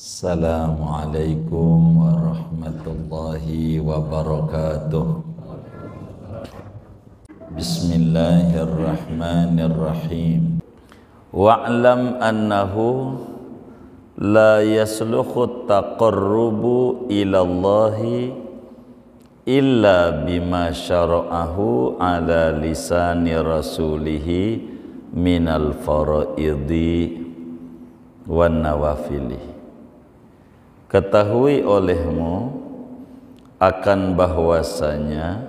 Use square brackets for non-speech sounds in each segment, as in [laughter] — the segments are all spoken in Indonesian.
Assalamualaikum warahmatullahi wabarakatuh Bismillahirrahmanirrahim Wa'lam annahu La yasluhu taqarrubu ilallahi Illa ketahui olehmu akan bahwasanya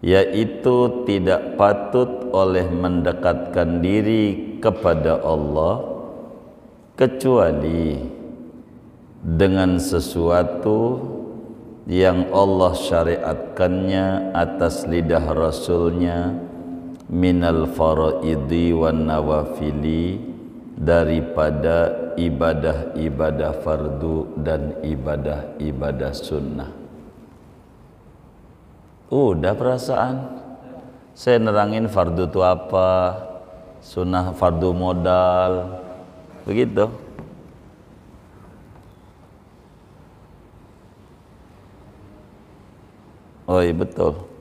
yaitu tidak patut oleh mendekatkan diri kepada Allah kecuali dengan sesuatu yang Allah syariatkannya atas lidah Rasulnya minal faraidi wan nawafili daripada ibadah-ibadah fardu dan ibadah-ibadah sunnah. Udah perasaan. Saya nerangin fardu itu apa, sunnah fardu modal, begitu. Oh iya betul.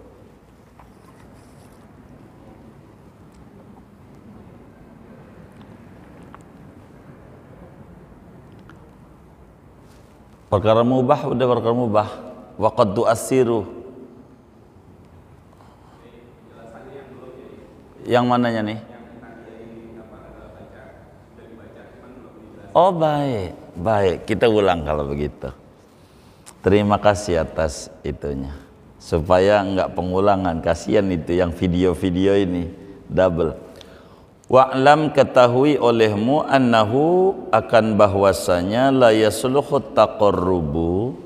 perkara mubah udah perkara mubah waqad duasiru. yang mananya nih Oh baik, baik. Kita ulang kalau begitu. Terima kasih atas itunya. Supaya enggak pengulangan. Kasihan itu yang video-video ini double. Wa'lam ketahui olehmu annahu akan bahwasanya la yasluhu taqarrubu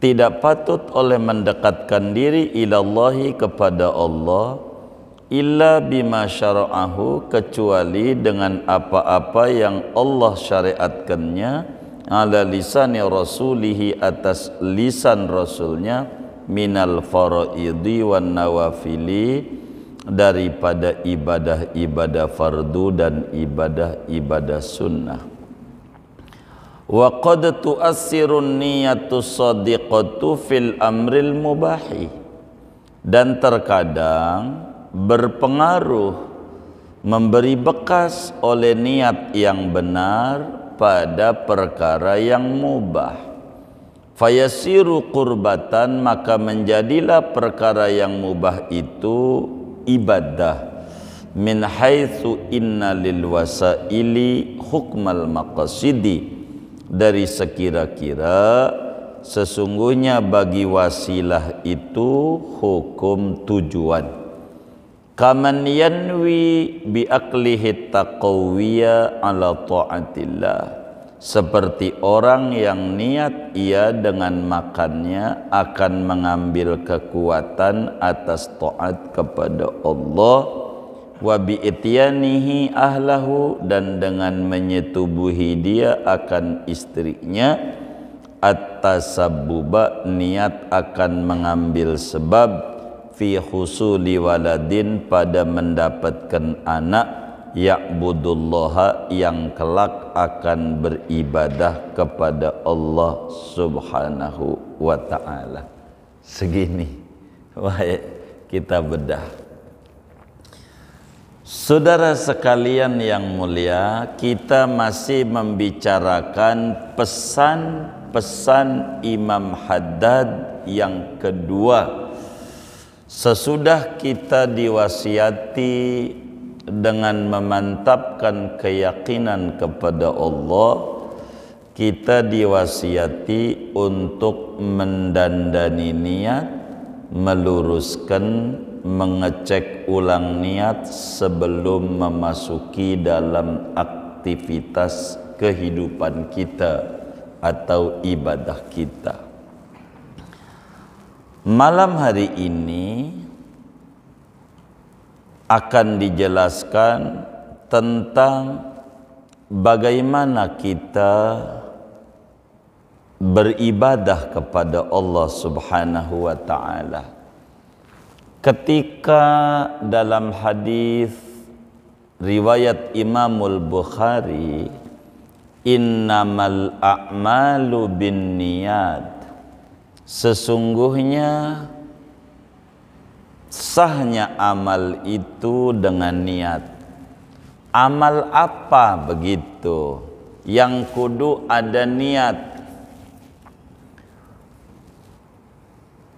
tidak patut oleh mendekatkan diri ilallahi kepada Allah illa bima syara'ahu kecuali dengan apa-apa yang Allah syariatkannya ala lisani rasulihi atas lisan rasulnya minal faraidi wan nawafili daripada ibadah-ibadah fardu dan ibadah-ibadah sunnah. Wa qad tu'assiru niyyatu sadiqatu fil amril mubahi. Dan terkadang berpengaruh memberi bekas oleh niat yang benar pada perkara yang mubah. Fayasiru kurbatan maka menjadilah perkara yang mubah itu ibadah min haitsu inna lil wasaili hukmal maqasidi dari sekira-kira sesungguhnya bagi wasilah itu hukum tujuan kaman yanwi bi aqlihi taqawiyya ala ta'atillah seperti orang yang niat ia dengan makannya akan mengambil kekuatan atas taat kepada Allah wa ityanihi ahlahu dan dengan menyetubuhi dia akan istrinya at-tasabbuba niat akan mengambil sebab fi husuli waladin pada mendapatkan anak ya'budullaha yang kelak akan beribadah kepada Allah Subhanahu wa taala. Segini wahai kita bedah. Saudara sekalian yang mulia, kita masih membicarakan pesan-pesan Imam Haddad yang kedua. Sesudah kita diwasiati dengan memantapkan keyakinan kepada Allah kita diwasiati untuk mendandani niat meluruskan mengecek ulang niat sebelum memasuki dalam aktivitas kehidupan kita atau ibadah kita malam hari ini akan dijelaskan tentang bagaimana kita beribadah kepada Allah Subhanahu wa taala. Ketika dalam hadis riwayat Imamul Bukhari innamal a'malu binniyat sesungguhnya sahnya amal itu dengan niat. Amal apa begitu? Yang kudu ada niat.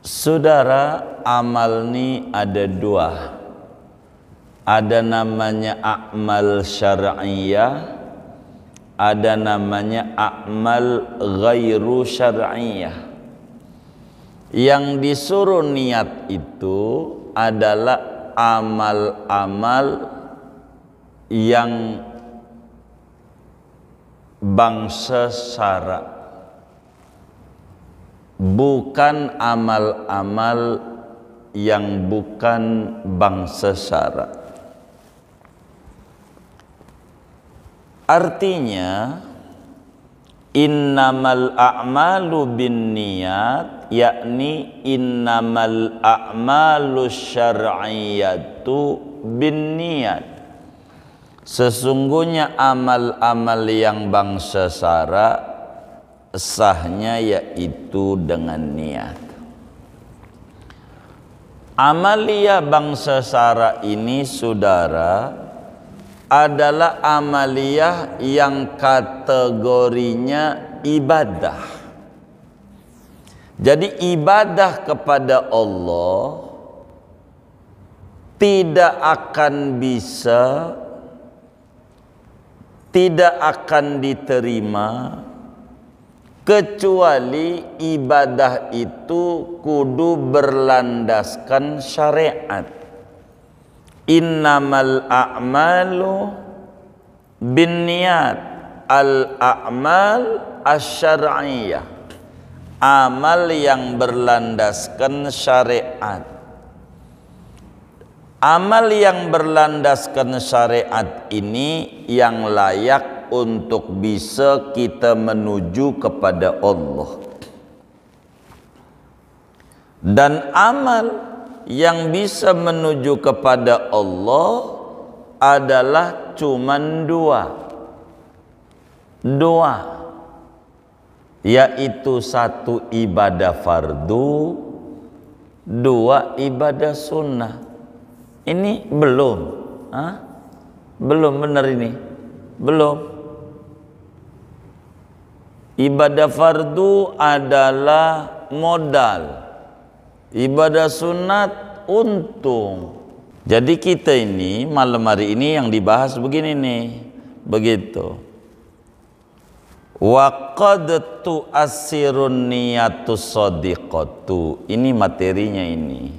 Saudara, amal ni ada dua. Ada namanya amal syar'iyah, ada namanya amal ghairu syar'iyah. Yang disuruh niat itu adalah amal-amal yang bangsa sara bukan amal-amal yang bukan bangsa sara artinya innamal a'malu bin niyat yakni innamal a'malu syar'iyyatu bin niat sesungguhnya amal-amal yang bangsa sara sahnya yaitu dengan niat amalia bangsa sara ini saudara adalah amalia yang kategorinya ibadah jadi ibadah kepada Allah tidak akan bisa tidak akan diterima kecuali ibadah itu kudu berlandaskan syariat innamal a'malu bin niat al a'mal asy amal yang berlandaskan syariat amal yang berlandaskan syariat ini yang layak untuk bisa kita menuju kepada Allah dan amal yang bisa menuju kepada Allah adalah cuman dua dua yaitu satu ibadah fardu, dua ibadah sunnah. Ini belum, Hah? belum benar ini, belum. Ibadah fardu adalah modal, ibadah sunat untung. Jadi kita ini malam hari ini yang dibahas begini nih, begitu wa qad tu'assirun niyatu sadiqatu ini materinya ini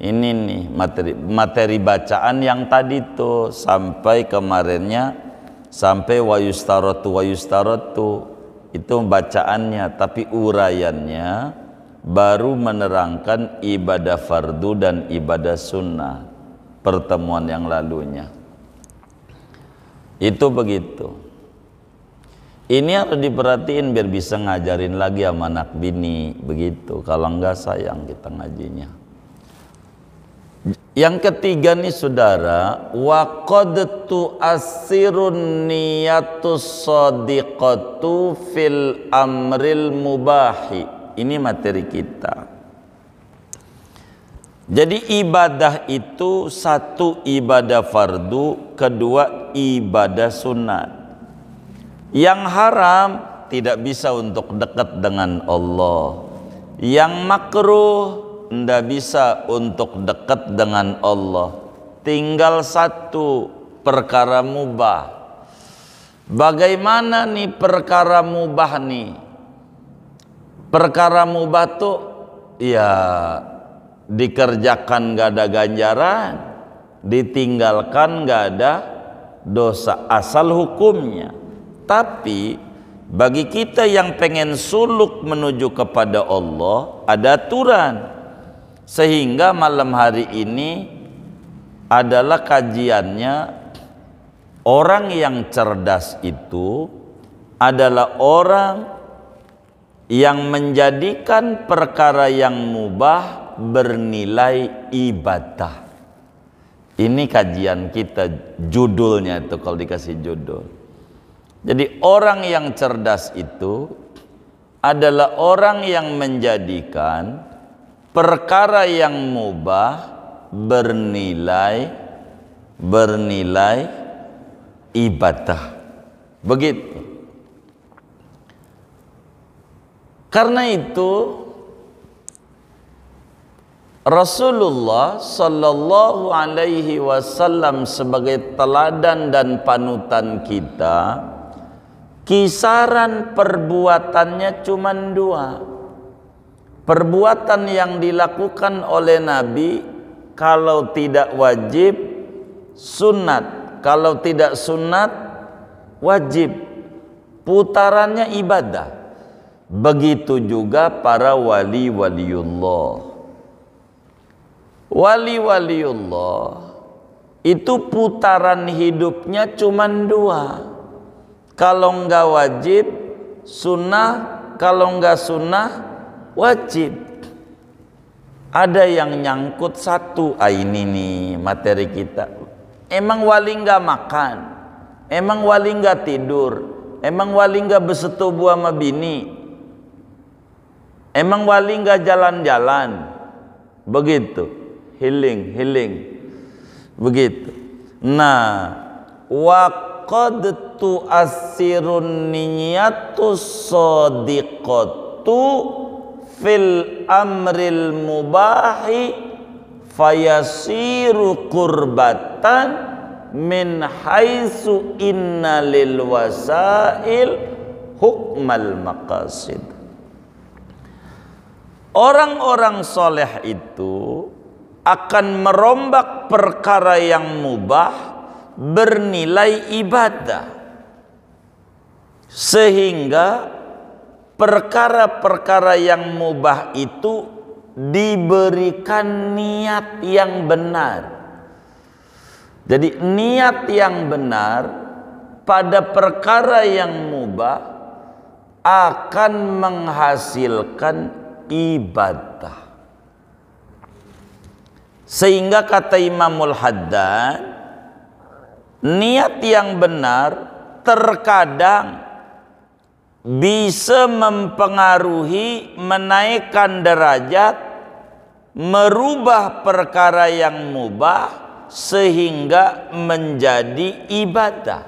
ini nih materi materi bacaan yang tadi tuh sampai kemarinnya sampai wa yustaratu wa yustaratu itu bacaannya tapi uraiannya baru menerangkan ibadah fardu dan ibadah sunnah pertemuan yang lalunya itu begitu ini harus diperhatiin biar bisa ngajarin lagi sama anak bini begitu kalau enggak sayang kita ngajinya yang ketiga nih saudara waqad tu asirun niyatus sadiqatu fil amril mubahi ini materi kita jadi ibadah itu satu ibadah fardu kedua ibadah sunat yang haram tidak bisa untuk dekat dengan Allah. Yang makruh tidak bisa untuk dekat dengan Allah. Tinggal satu perkara mubah. Bagaimana nih perkara mubah nih? Perkara mubah tuh ya dikerjakan gak ada ganjaran, ditinggalkan gak ada dosa asal hukumnya. Tapi bagi kita yang pengen suluk menuju kepada Allah ada aturan. Sehingga malam hari ini adalah kajiannya orang yang cerdas itu adalah orang yang menjadikan perkara yang mubah bernilai ibadah. Ini kajian kita judulnya itu kalau dikasih judul. Jadi orang yang cerdas itu adalah orang yang menjadikan perkara yang mubah bernilai bernilai ibadah. Begitu. Karena itu Rasulullah Shallallahu Alaihi Wasallam sebagai teladan dan panutan kita kisaran perbuatannya cuma dua perbuatan yang dilakukan oleh Nabi kalau tidak wajib sunat kalau tidak sunat wajib putarannya ibadah begitu juga para wali waliullah wali waliullah itu putaran hidupnya cuma dua kalau enggak wajib sunnah kalau enggak sunnah wajib ada yang nyangkut satu ah ini nih materi kita emang wali enggak makan emang wali enggak tidur emang wali nggak bersetubuh sama bini emang wali enggak jalan-jalan begitu healing healing begitu nah waktu qad tu'assirun niyatus sadiqatu fil amril mubahi fayasiru qurbatan min haisu inna lil wasail hukmal maqasid Orang-orang soleh itu akan merombak perkara yang mubah bernilai ibadah sehingga perkara-perkara yang mubah itu diberikan niat yang benar. Jadi niat yang benar pada perkara yang mubah akan menghasilkan ibadah. Sehingga kata Imamul Haddad niat yang benar terkadang bisa mempengaruhi menaikkan derajat merubah perkara yang mubah sehingga menjadi ibadah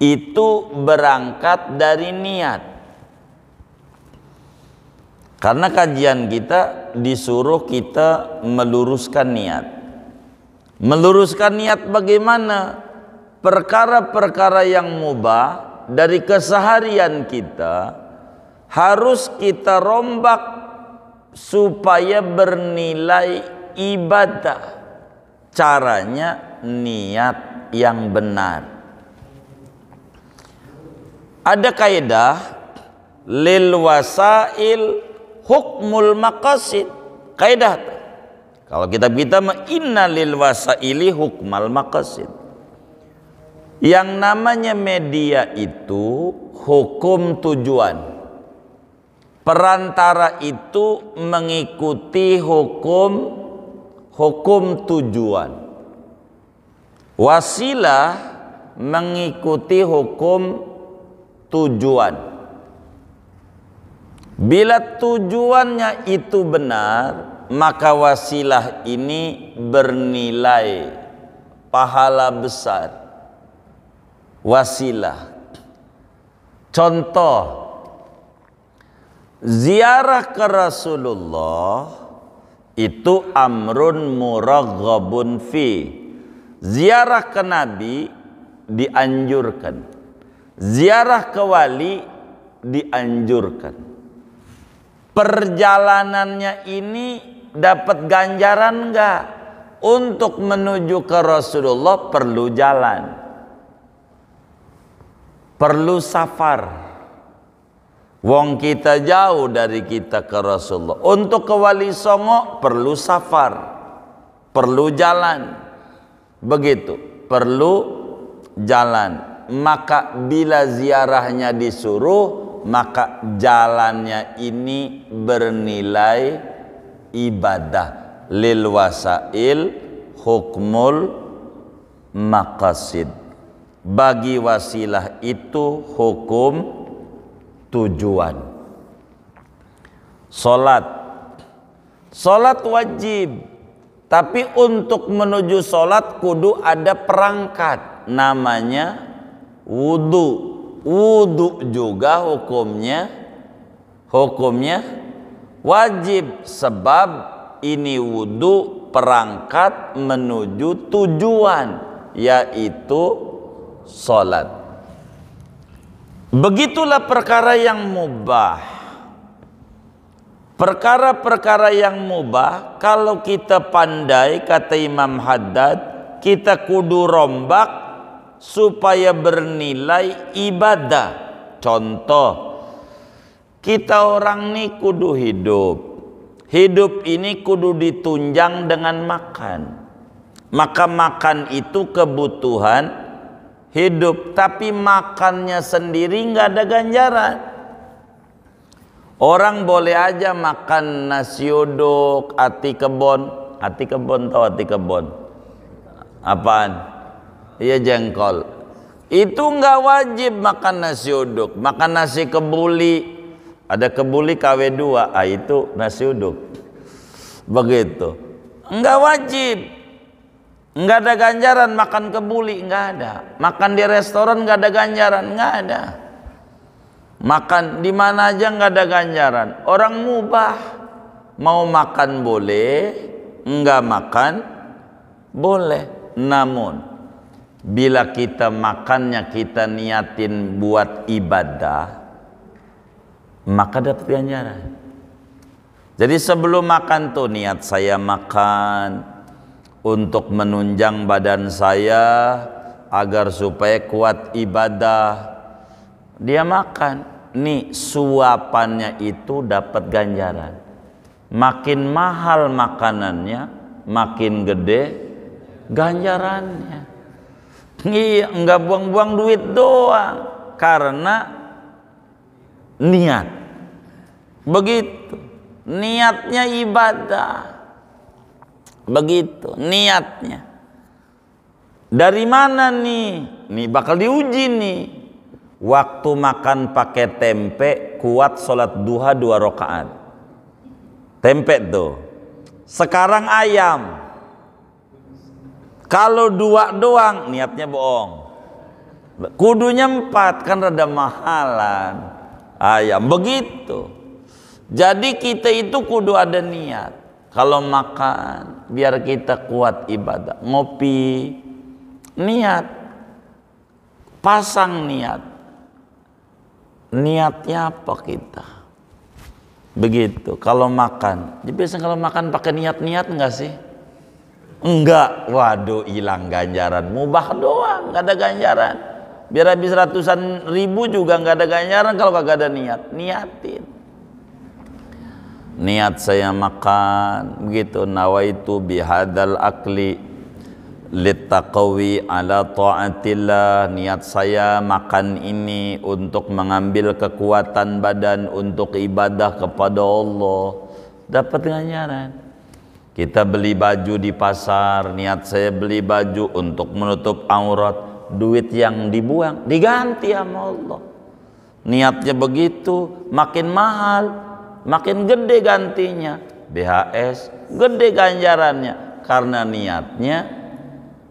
itu berangkat dari niat karena kajian kita disuruh kita meluruskan niat meluruskan niat bagaimana perkara-perkara yang mubah dari keseharian kita harus kita rombak supaya bernilai ibadah caranya niat yang benar ada kaidah lil wasail hukmul maqasid kaidah kalau kita kita inna lil wasaili hukmal maqasid. Yang namanya media itu hukum tujuan. Perantara itu mengikuti hukum hukum tujuan. Wasilah mengikuti hukum tujuan. Bila tujuannya itu benar, maka wasilah ini bernilai pahala besar wasilah contoh ziarah ke Rasulullah itu amrun muraghhabun fi ziarah ke nabi dianjurkan ziarah ke wali dianjurkan perjalanannya ini dapat ganjaran enggak? Untuk menuju ke Rasulullah perlu jalan. Perlu safar. Wong kita jauh dari kita ke Rasulullah. Untuk ke Wali Songo perlu safar. Perlu jalan. Begitu. Perlu jalan. Maka bila ziarahnya disuruh, maka jalannya ini bernilai ibadah lil wasail hukmul maqasid bagi wasilah itu hukum tujuan salat salat wajib tapi untuk menuju salat kudu ada perangkat namanya wudu wudu juga hukumnya hukumnya Wajib sebab ini wudhu perangkat menuju tujuan yaitu sholat. Begitulah perkara yang mubah. Perkara-perkara yang mubah kalau kita pandai kata Imam Haddad kita kudu rombak supaya bernilai ibadah. Contoh kita orang ini kudu hidup. Hidup ini kudu ditunjang dengan makan. Maka makan itu kebutuhan hidup. Tapi makannya sendiri nggak ada ganjaran. Orang boleh aja makan nasi uduk, ati kebon. Ati kebon tau ati kebon. Apaan? Iya jengkol. Itu nggak wajib makan nasi uduk, makan nasi kebuli, ada kebuli KW2 ah, itu nasi uduk begitu enggak wajib enggak ada ganjaran makan kebuli enggak ada makan di restoran enggak ada ganjaran enggak ada makan di mana aja enggak ada ganjaran orang mubah mau makan boleh enggak makan boleh namun bila kita makannya kita niatin buat ibadah maka dapat ganjaran. Jadi sebelum makan tuh niat saya makan untuk menunjang badan saya agar supaya kuat ibadah. Dia makan, nih suapannya itu dapat ganjaran. Makin mahal makanannya, makin gede ganjarannya. Iya, enggak buang-buang duit doang karena niat Begitu niatnya ibadah. Begitu niatnya. Dari mana nih? Nih bakal diuji nih. Waktu makan pakai tempe kuat sholat duha dua rakaat. Tempe tuh. Sekarang ayam. Kalau dua doang niatnya bohong. Kudunya empat kan rada mahalan. Ayam begitu. Jadi kita itu kudu ada niat. Kalau makan biar kita kuat ibadah. Ngopi niat. Pasang niat. Niatnya apa kita? Begitu. Kalau makan, jadi biasa kalau makan pakai niat-niat enggak sih? Enggak. Waduh, hilang ganjaran. Mubah doang, enggak ada ganjaran. Biar habis ratusan ribu juga enggak ada ganjaran kalau enggak ada niat. Niatin niat saya makan begitu nawaitu bihadal akli litaqawi ala ta'atillah niat saya makan ini untuk mengambil kekuatan badan untuk ibadah kepada Allah dapat ganjaran kita beli baju di pasar niat saya beli baju untuk menutup aurat duit yang dibuang diganti sama Allah niatnya begitu makin mahal makin gede gantinya BHS gede ganjarannya karena niatnya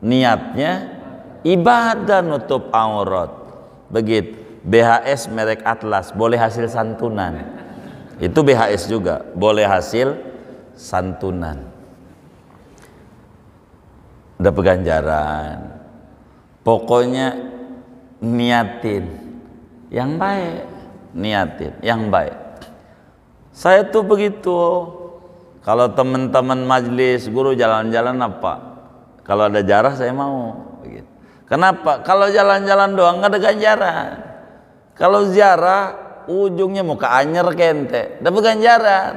niatnya ibadah nutup aurat begitu BHS merek Atlas boleh hasil santunan itu BHS juga boleh hasil santunan ada peganjaran, pokoknya niatin yang baik niatin yang baik saya tuh begitu. Kalau teman-teman majelis guru jalan-jalan apa? Kalau ada jarah saya mau. Begitu. Kenapa? Kalau jalan-jalan doang nggak ada ganjaran. Kalau ziarah ujungnya mau ke anyer kente, dapat ganjaran.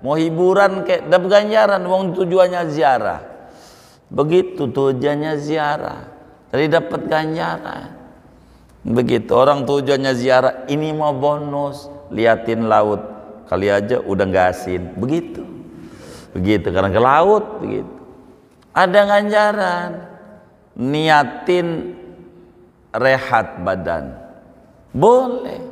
Mau hiburan ke, dapat ganjaran. Wong tujuannya ziarah. Begitu tujuannya ziarah. Tadi dapat ganjaran. Begitu orang tujuannya ziarah, ini mau bonus, liatin laut kali aja udah nggak asin begitu begitu karena ke laut begitu ada ganjaran niatin rehat badan boleh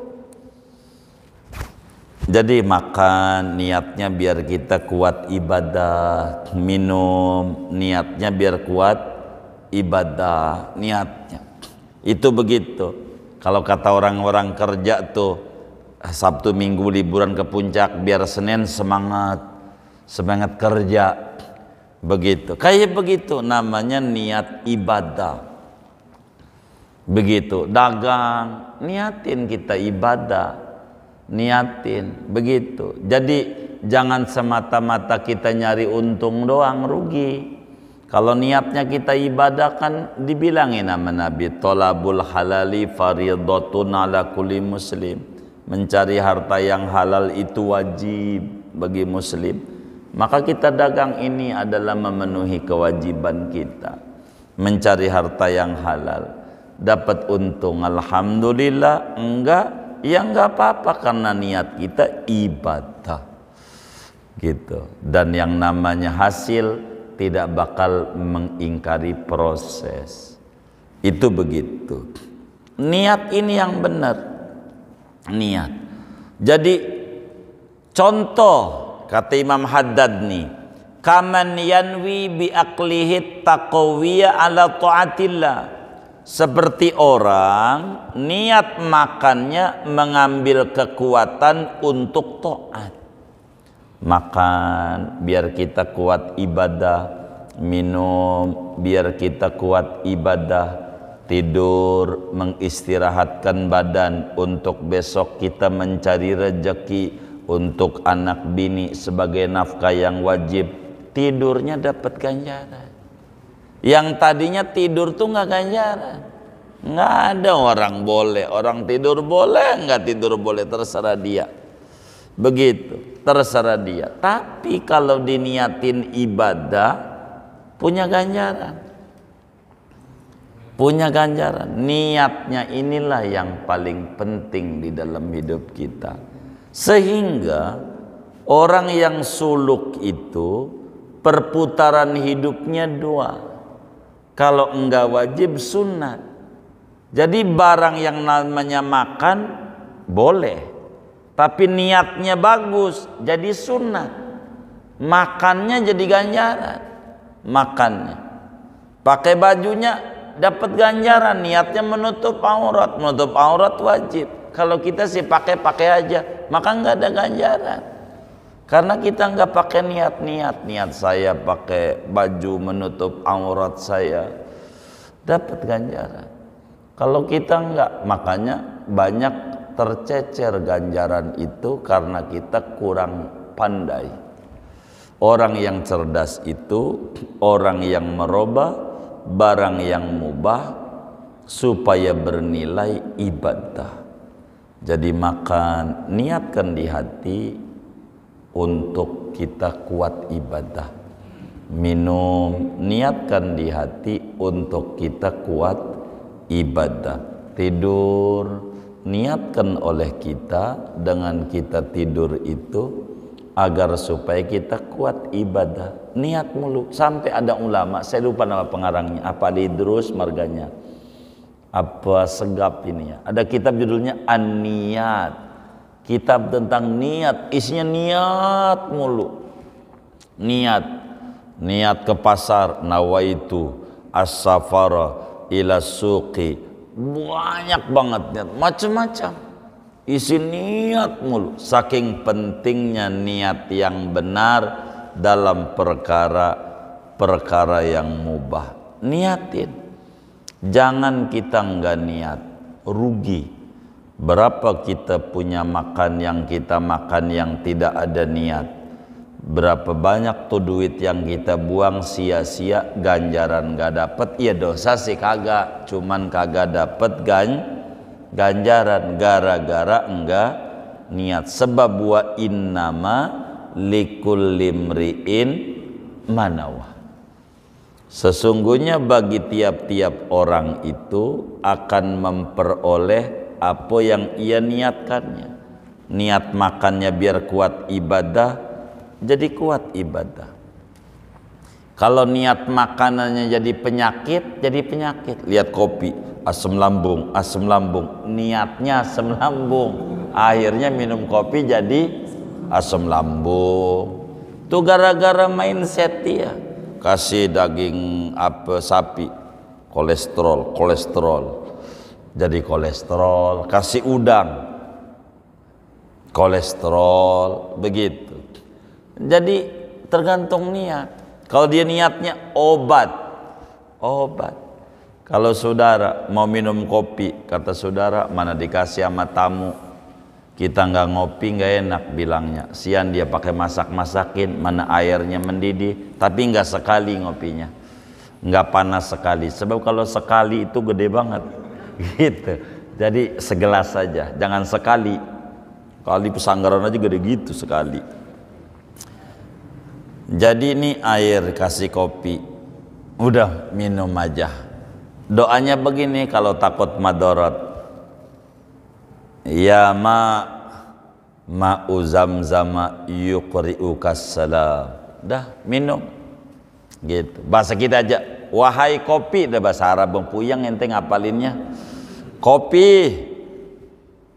jadi makan niatnya biar kita kuat ibadah, minum niatnya biar kuat ibadah, niatnya. Itu begitu. Kalau kata orang-orang kerja tuh Sabtu Minggu liburan ke puncak biar Senin semangat semangat kerja begitu kayak begitu namanya niat ibadah begitu dagang niatin kita ibadah niatin begitu jadi jangan semata-mata kita nyari untung doang rugi kalau niatnya kita ibadah kan dibilangin nama Nabi tolabul halali faridotun ala kulli muslim mencari harta yang halal itu wajib bagi muslim maka kita dagang ini adalah memenuhi kewajiban kita mencari harta yang halal dapat untung alhamdulillah enggak ya enggak apa-apa karena niat kita ibadah gitu dan yang namanya hasil tidak bakal mengingkari proses itu begitu niat ini yang benar niat. Jadi contoh kata Imam Haddad nih, kaman yanwi bi aqlihi taqawiya ala taatillah. Seperti orang niat makannya mengambil kekuatan untuk taat. Makan biar kita kuat ibadah, minum biar kita kuat ibadah, tidur mengistirahatkan badan untuk besok kita mencari rejeki untuk anak bini sebagai nafkah yang wajib tidurnya dapat ganjaran yang tadinya tidur tuh nggak ganjaran nggak ada orang boleh orang tidur boleh nggak tidur boleh terserah dia begitu terserah dia tapi kalau diniatin ibadah punya ganjaran punya ganjaran. Niatnya inilah yang paling penting di dalam hidup kita. Sehingga orang yang suluk itu perputaran hidupnya dua. Kalau enggak wajib sunat. Jadi barang yang namanya makan boleh. Tapi niatnya bagus jadi sunat. Makannya jadi ganjaran. Makannya. Pakai bajunya dapat ganjaran niatnya menutup aurat menutup aurat wajib kalau kita sih pakai-pakai aja maka nggak ada ganjaran karena kita nggak pakai niat-niat niat saya pakai baju menutup aurat saya dapat ganjaran kalau kita nggak makanya banyak tercecer ganjaran itu karena kita kurang pandai orang yang cerdas itu orang yang merubah barang yang mubah supaya bernilai ibadah. Jadi makan niatkan di hati untuk kita kuat ibadah. Minum niatkan di hati untuk kita kuat ibadah. Tidur niatkan oleh kita dengan kita tidur itu agar supaya kita kuat ibadah niat mulu sampai ada ulama saya lupa nama pengarangnya apa Lidrus marganya apa segap ini ya ada kitab judulnya an niat kitab tentang niat isinya niat mulu niat niat ke pasar nawaitu as-safara ila suqi banyak banget niat macam-macam isi niat mulu saking pentingnya niat yang benar dalam perkara-perkara yang mubah. Niatin. Jangan kita enggak niat, rugi. Berapa kita punya makan yang kita makan yang tidak ada niat. Berapa banyak tuh duit yang kita buang sia-sia ganjaran gak dapet. Iya dosa sih kagak, cuman kagak dapet gan ganjaran gara-gara enggak niat sebab wa innama Likulimriin manawa Sesungguhnya bagi tiap-tiap orang itu akan memperoleh apa yang ia niatkannya. Niat makannya biar kuat ibadah, jadi kuat ibadah. Kalau niat makanannya jadi penyakit, jadi penyakit. Lihat kopi, asam lambung, asam lambung. Niatnya asam lambung, akhirnya minum kopi jadi asam lambung. Itu gara-gara mindset dia. Kasih daging apa sapi, kolesterol, kolesterol. Jadi kolesterol, kasih udang. Kolesterol, begitu. Jadi tergantung niat. Kalau dia niatnya obat, obat. Kalau saudara mau minum kopi, kata saudara, mana dikasih sama tamu, kita nggak ngopi nggak enak bilangnya sian dia pakai masak-masakin mana airnya mendidih tapi nggak sekali ngopinya nggak panas sekali sebab kalau sekali itu gede banget [laughs] gitu jadi segelas saja jangan sekali Kalau di pesanggaran aja gede gitu sekali jadi ini air kasih kopi udah minum aja doanya begini kalau takut madorot Ya ma ma'u zamzama yuqri'uka salam. Dah minum. Gitu. Bahasa kita aja. Wahai kopi dah bahasa Arab puyang enteng apalinnya. Kopi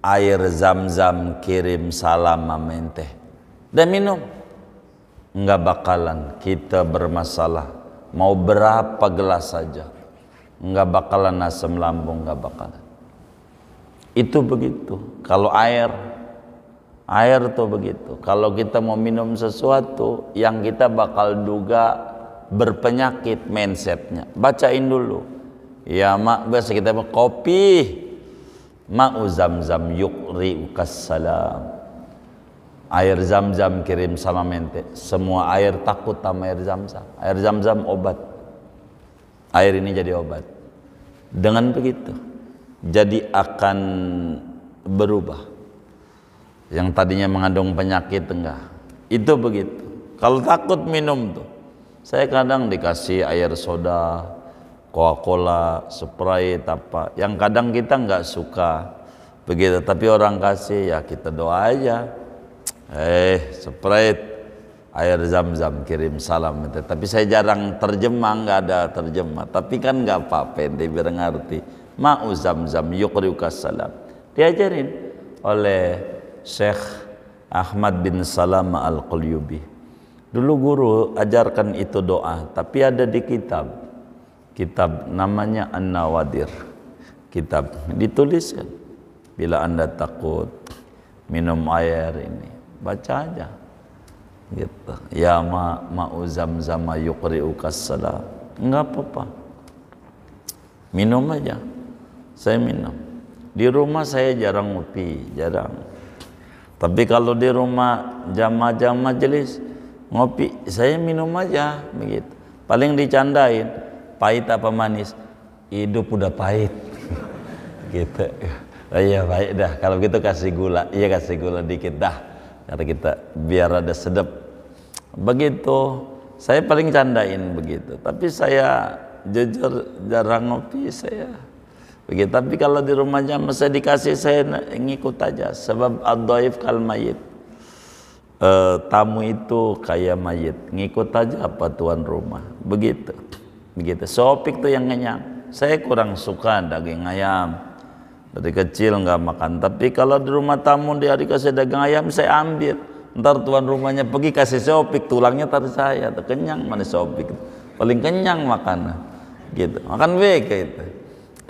air zam-zam kirim salam menteh dah minum Enggak bakalan kita bermasalah mau berapa gelas saja enggak bakalan asam lambung enggak bakalan itu begitu. Kalau air, air tuh begitu. Kalau kita mau minum sesuatu yang kita bakal duga berpenyakit mindsetnya. Bacain dulu. Ya mak biasa kita mau kopi. Ma'u zam-zam yuk ri salam air zam-zam kirim sama mente. Semua air takut sama air zam-zam. Air zam-zam obat. Air ini jadi obat. Dengan begitu, jadi akan berubah yang tadinya mengandung penyakit enggak itu begitu kalau takut minum tuh saya kadang dikasih air soda Coca-Cola, Sprite apa yang kadang kita nggak suka begitu tapi orang kasih ya kita doa aja eh Sprite air zam-zam kirim salam itu tapi saya jarang terjemah nggak ada terjemah tapi kan nggak apa-apa ente biar ngerti ma'u zamzam yuqriukas salam diajarin oleh Syekh Ahmad bin Salama Al-Qulyubi dulu guru ajarkan itu doa tapi ada di kitab kitab namanya An-Nawadir kitab dituliskan bila anda takut minum air ini baca aja gitu ya ma ma'u zamzama yuqri'ukas salam enggak apa-apa minum aja saya minum. Di rumah saya jarang ngopi, jarang. Tapi kalau di rumah jamaah-jamaah majelis ngopi, saya minum aja begitu. Paling dicandain, pahit apa manis? Hidup udah pahit. [laughs] gitu. Oh, iya baik dah. Kalau gitu kasih gula, iya kasih gula dikit dah. Karena kita biar ada sedap. Begitu. Saya paling candain begitu. Tapi saya jujur jarang ngopi saya. Begitu. Tapi kalau di rumahnya masa dikasih saya ngikut aja. Sebab ad kal mayit. E, tamu itu kayak mayit. Ngikut aja apa tuan rumah. Begitu. Begitu. Sopik tuh yang kenyang. Saya kurang suka daging ayam. Dari kecil nggak makan. Tapi kalau di rumah tamu dia dikasih daging ayam saya ambil. Ntar tuan rumahnya pergi kasih sopik tulangnya tadi saya. Kenyang mana sopik. Paling kenyang makan. Gitu. Makan baik gitu.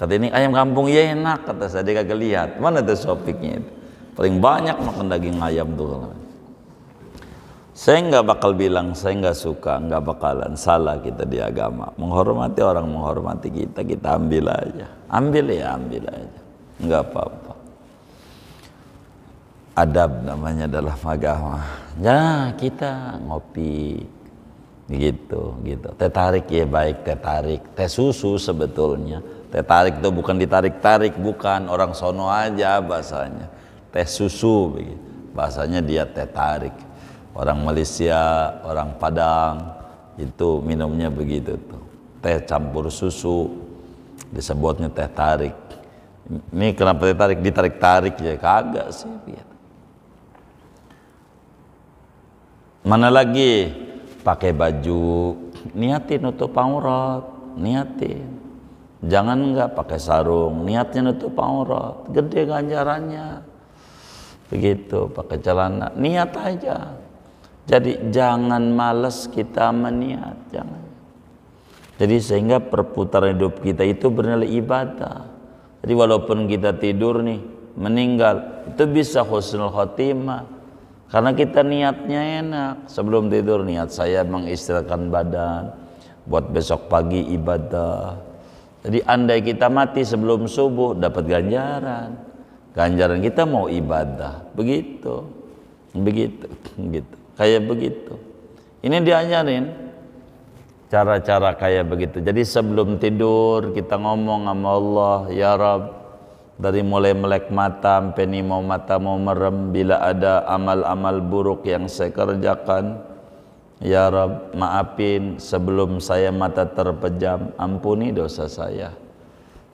Kata ini ayam kampung ya enak, kata saya dia kagak lihat. Mana tuh sopiknya itu? Paling banyak makan daging ayam tuh. Saya nggak bakal bilang saya nggak suka, nggak bakalan salah kita di agama. Menghormati orang menghormati kita, kita ambil aja. Ambil ya ambil aja, nggak apa-apa. Adab namanya adalah agama. Ya kita ngopi, gitu gitu. Teh tarik ya baik, teh tarik, teh susu sebetulnya Teh tarik itu bukan ditarik-tarik, bukan orang sono aja bahasanya. Teh susu begitu. Bahasanya dia teh tarik. Orang Malaysia, orang Padang itu minumnya begitu tuh. Teh campur susu disebutnya teh tarik. Ini kenapa teh tarik? Ditarik-tarik ya kagak sih gitu. Mana lagi pakai baju niatin untuk pangurat niatin Jangan enggak pakai sarung, niatnya nutup aurat, gede ganjarannya. Begitu, pakai celana, niat aja. Jadi jangan males kita meniat, jangan. Jadi sehingga perputaran hidup kita itu bernilai ibadah. Jadi walaupun kita tidur nih, meninggal, itu bisa husnul khotimah. Karena kita niatnya enak. Sebelum tidur niat saya mengistirahatkan badan, buat besok pagi ibadah jadi andai kita mati sebelum subuh dapat ganjaran. Ganjaran kita mau ibadah. Begitu. Begitu. [laughs] begitu. Kayak begitu. Ini diajarin cara-cara kayak begitu. Jadi sebelum tidur kita ngomong sama Allah, ya Rabb dari mulai melek mata sampai nih mau mata mau merem bila ada amal-amal buruk yang saya kerjakan, Ya Rab, maafin sebelum saya mata terpejam, ampuni dosa saya.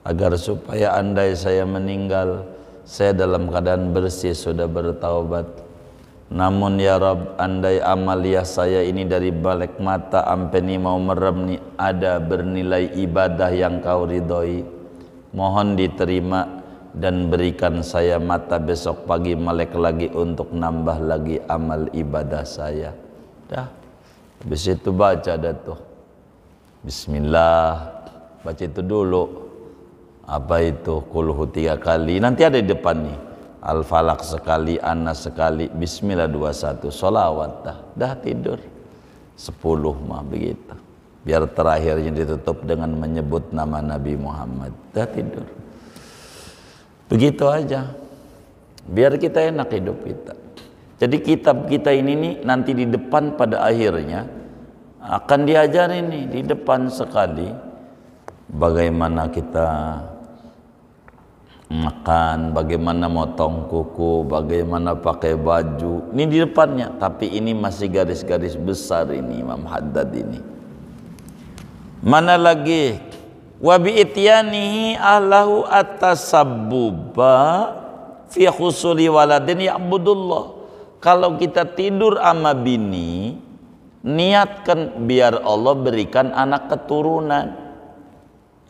Agar supaya andai saya meninggal, saya dalam keadaan bersih sudah bertaubat. Namun ya Rab, andai amalia saya ini dari balik mata ampeni mau merem ni ada bernilai ibadah yang kau ridhoi. Mohon diterima dan berikan saya mata besok pagi melek lagi untuk nambah lagi amal ibadah saya. Dah. Habis itu baca dah tu. Bismillah. Baca itu dulu. Apa itu? Kulhu tiga kali. Nanti ada di depan nih. Al-Falak sekali, Anas sekali, Bismillah dua satu, Salawat dah, dah tidur. Sepuluh mah begitu. Biar terakhirnya ditutup dengan menyebut nama Nabi Muhammad. Dah tidur. Begitu aja. Biar kita enak hidup kita. Jadi kitab kita ini nih nanti di depan pada akhirnya akan diajar ini di depan sekali bagaimana kita makan, bagaimana motong kuku, bagaimana pakai baju. Ini di depannya, tapi ini masih garis-garis besar ini Imam Haddad ini. Mana lagi? Wa bi ityanihi ahlahu at-tasabbuba fi khusuli waladin ya'budullah kalau kita tidur sama bini niatkan biar Allah berikan anak keturunan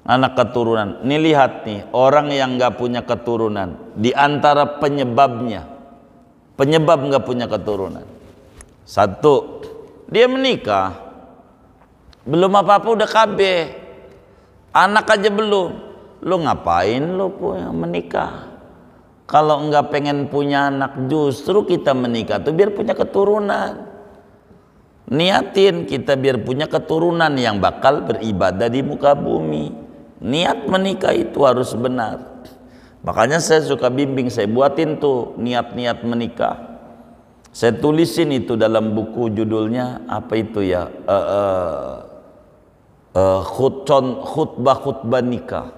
anak keturunan ini lihat nih orang yang gak punya keturunan di antara penyebabnya penyebab gak punya keturunan satu dia menikah belum apa-apa udah KB anak aja belum lu ngapain lu punya menikah kalau enggak pengen punya anak justru kita menikah tuh biar punya keturunan niatin kita biar punya keturunan yang bakal beribadah di muka bumi niat menikah itu harus benar makanya saya suka bimbing saya buatin tuh niat-niat menikah saya tulisin itu dalam buku judulnya apa itu ya uh, eh, uh, eh, uh, eh, khutbah khutbah nikah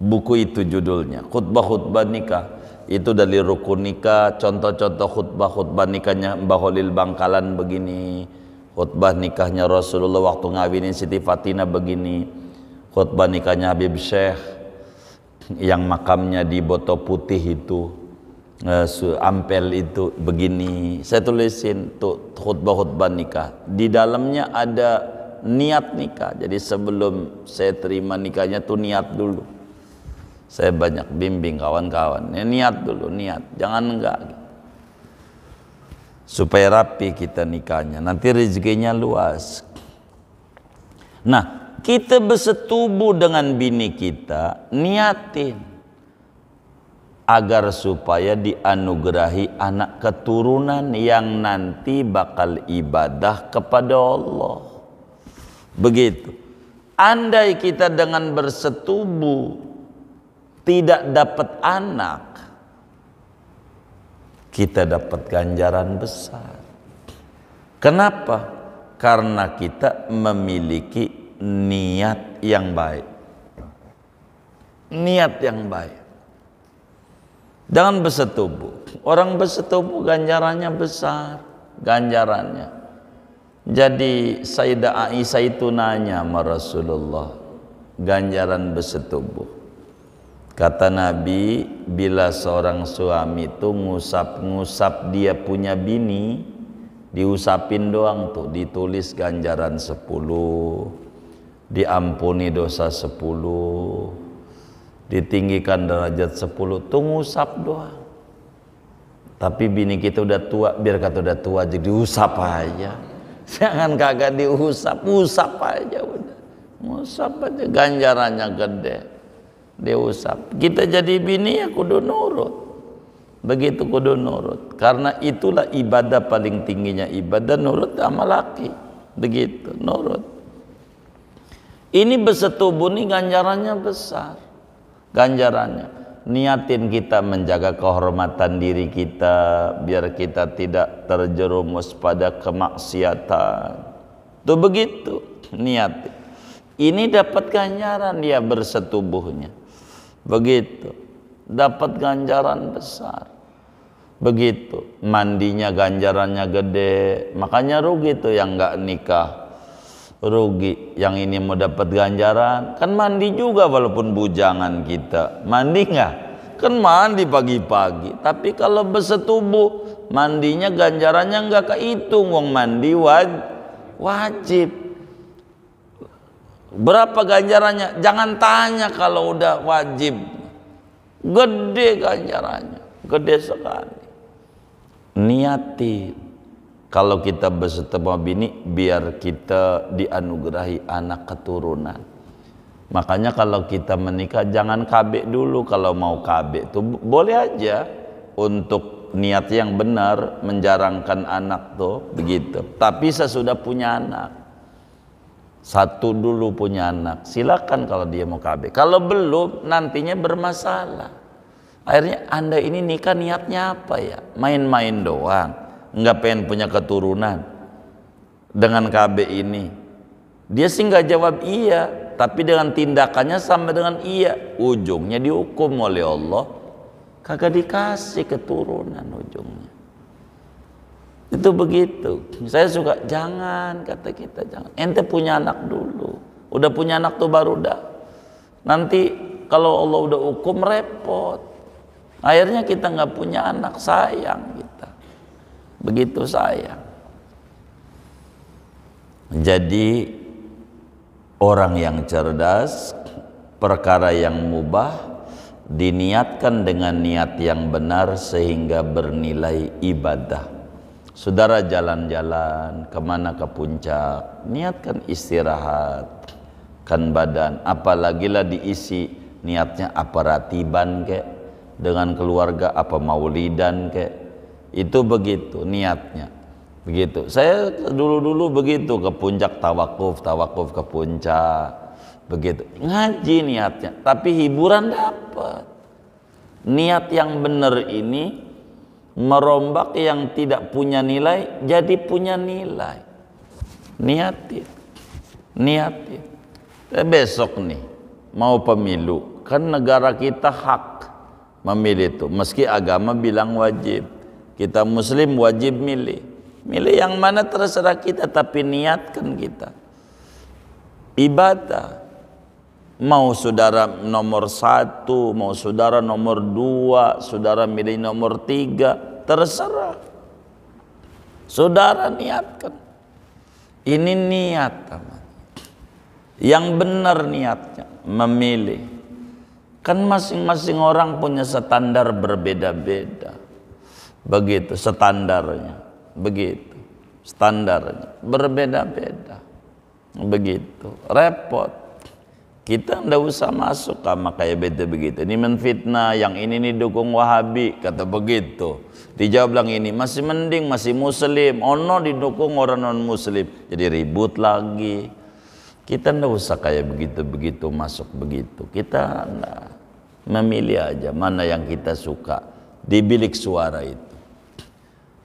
buku itu judulnya khutbah khutbah nikah itu dari rukun nikah contoh-contoh khutbah-khutbah nikahnya Mbah Holil Bangkalan begini khutbah nikahnya Rasulullah waktu ngawinin Siti Fatina begini khutbah nikahnya Habib Syekh yang makamnya di Boto Putih itu eh, ampel itu begini saya tulisin tuh khutbah-khutbah nikah di dalamnya ada niat nikah jadi sebelum saya terima nikahnya tuh niat dulu saya banyak bimbing kawan-kawan ya, niat dulu niat jangan enggak supaya rapi kita nikahnya nanti rezekinya luas nah kita bersetubuh dengan bini kita niatin agar supaya dianugerahi anak keturunan yang nanti bakal ibadah kepada Allah begitu andai kita dengan bersetubuh tidak dapat anak, kita dapat ganjaran besar. Kenapa? Karena kita memiliki niat yang baik. Niat yang baik. Jangan bersetubuh. Orang bersetubuh ganjarannya besar, ganjarannya. Jadi Sayyidah Aisyah itu nanya sama Rasulullah, ganjaran bersetubuh. Kata Nabi, bila seorang suami itu ngusap-ngusap dia punya bini, diusapin doang tuh, ditulis ganjaran sepuluh, diampuni dosa sepuluh, ditinggikan derajat sepuluh, tuh ngusap doang. Tapi bini kita udah tua, biar kata udah tua aja diusap aja. Jangan kagak diusap, usap aja udah. Ngusap aja ganjarannya gede usap kita jadi bini ya kudu nurut begitu kudu nurut karena itulah ibadah paling tingginya ibadah nurut sama laki begitu nurut ini bersetubuh nih ganjarannya besar ganjarannya niatin kita menjaga kehormatan diri kita biar kita tidak terjerumus pada kemaksiatan. Tuh begitu niat. Ini dapat ganjaran dia bersetubuhnya. Begitu. Dapat ganjaran besar. Begitu. Mandinya ganjarannya gede. Makanya rugi tuh yang nggak nikah. Rugi. Yang ini mau dapat ganjaran. Kan mandi juga walaupun bujangan kita. Mandi nggak? Kan mandi pagi-pagi. Tapi kalau bersetubuh mandinya ganjarannya nggak kehitung. Wong mandi wajib. Berapa ganjarannya? Jangan tanya kalau udah wajib. Gede ganjarannya, gede sekali. Niati kalau kita bersetemu bini biar kita dianugerahi anak keturunan. Makanya kalau kita menikah jangan KB dulu kalau mau KB itu boleh aja untuk niat yang benar menjarangkan anak tuh begitu. Tapi sesudah punya anak satu dulu punya anak, silakan kalau dia mau KB. Kalau belum, nantinya bermasalah. Akhirnya Anda ini nikah niatnya apa ya? Main-main doang, nggak pengen punya keturunan dengan KB ini. Dia sih nggak jawab iya, tapi dengan tindakannya sama dengan iya. Ujungnya dihukum oleh Allah, kagak dikasih keturunan ujungnya itu begitu saya suka jangan kata kita jangan ente punya anak dulu udah punya anak tuh baru dah nanti kalau Allah udah hukum repot akhirnya kita nggak punya anak sayang kita begitu sayang jadi orang yang cerdas perkara yang mubah diniatkan dengan niat yang benar sehingga bernilai ibadah Saudara jalan-jalan kemana ke puncak, niatkan istirahat, kan badan, apalagi lah diisi niatnya apa ratiban kek, dengan keluarga apa maulidan kek, itu begitu niatnya. Begitu, saya dulu-dulu begitu ke puncak tawakuf, tawakuf ke puncak, begitu. Ngaji niatnya, tapi hiburan dapat. Niat yang benar ini merombak yang tidak punya nilai jadi punya nilai niatin niatin eh, besok nih mau pemilu kan negara kita hak memilih itu meski agama bilang wajib kita muslim wajib milih milih yang mana terserah kita tapi niatkan kita ibadah Mau saudara nomor satu, mau saudara nomor dua, saudara milih nomor tiga, terserah. Saudara niatkan. Ini niat teman. Yang benar niatnya, memilih. Kan masing-masing orang punya standar berbeda-beda. Begitu standarnya, begitu standarnya berbeda-beda. Begitu repot. Kita ndak usah masuk sama kayak beda begitu. Ini menfitnah, yang ini nih dukung Wahabi, kata begitu. Dijawab bilang ini masih mending masih muslim, ono didukung orang non muslim. Jadi ribut lagi. Kita ndak usah kayak begitu-begitu masuk begitu. Kita ndak memilih aja mana yang kita suka di bilik suara itu.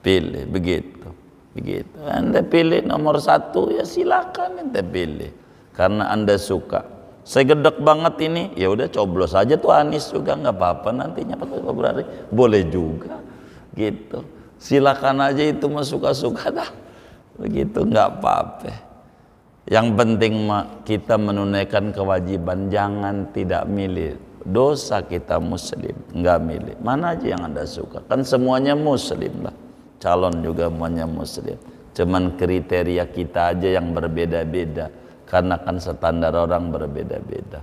Pilih begitu, begitu. Anda pilih nomor satu ya silakan anda pilih karena anda suka saya gedek banget ini, ya udah coblos aja tuh Anies juga nggak apa-apa nantinya Pak Februari boleh juga gitu. Silakan aja itu mah suka-suka dah. Begitu nggak apa-apa. Yang penting mah kita menunaikan kewajiban jangan tidak milih dosa kita muslim nggak milih mana aja yang anda suka kan semuanya muslim lah calon juga semuanya muslim cuman kriteria kita aja yang berbeda-beda karena kan standar orang berbeda-beda.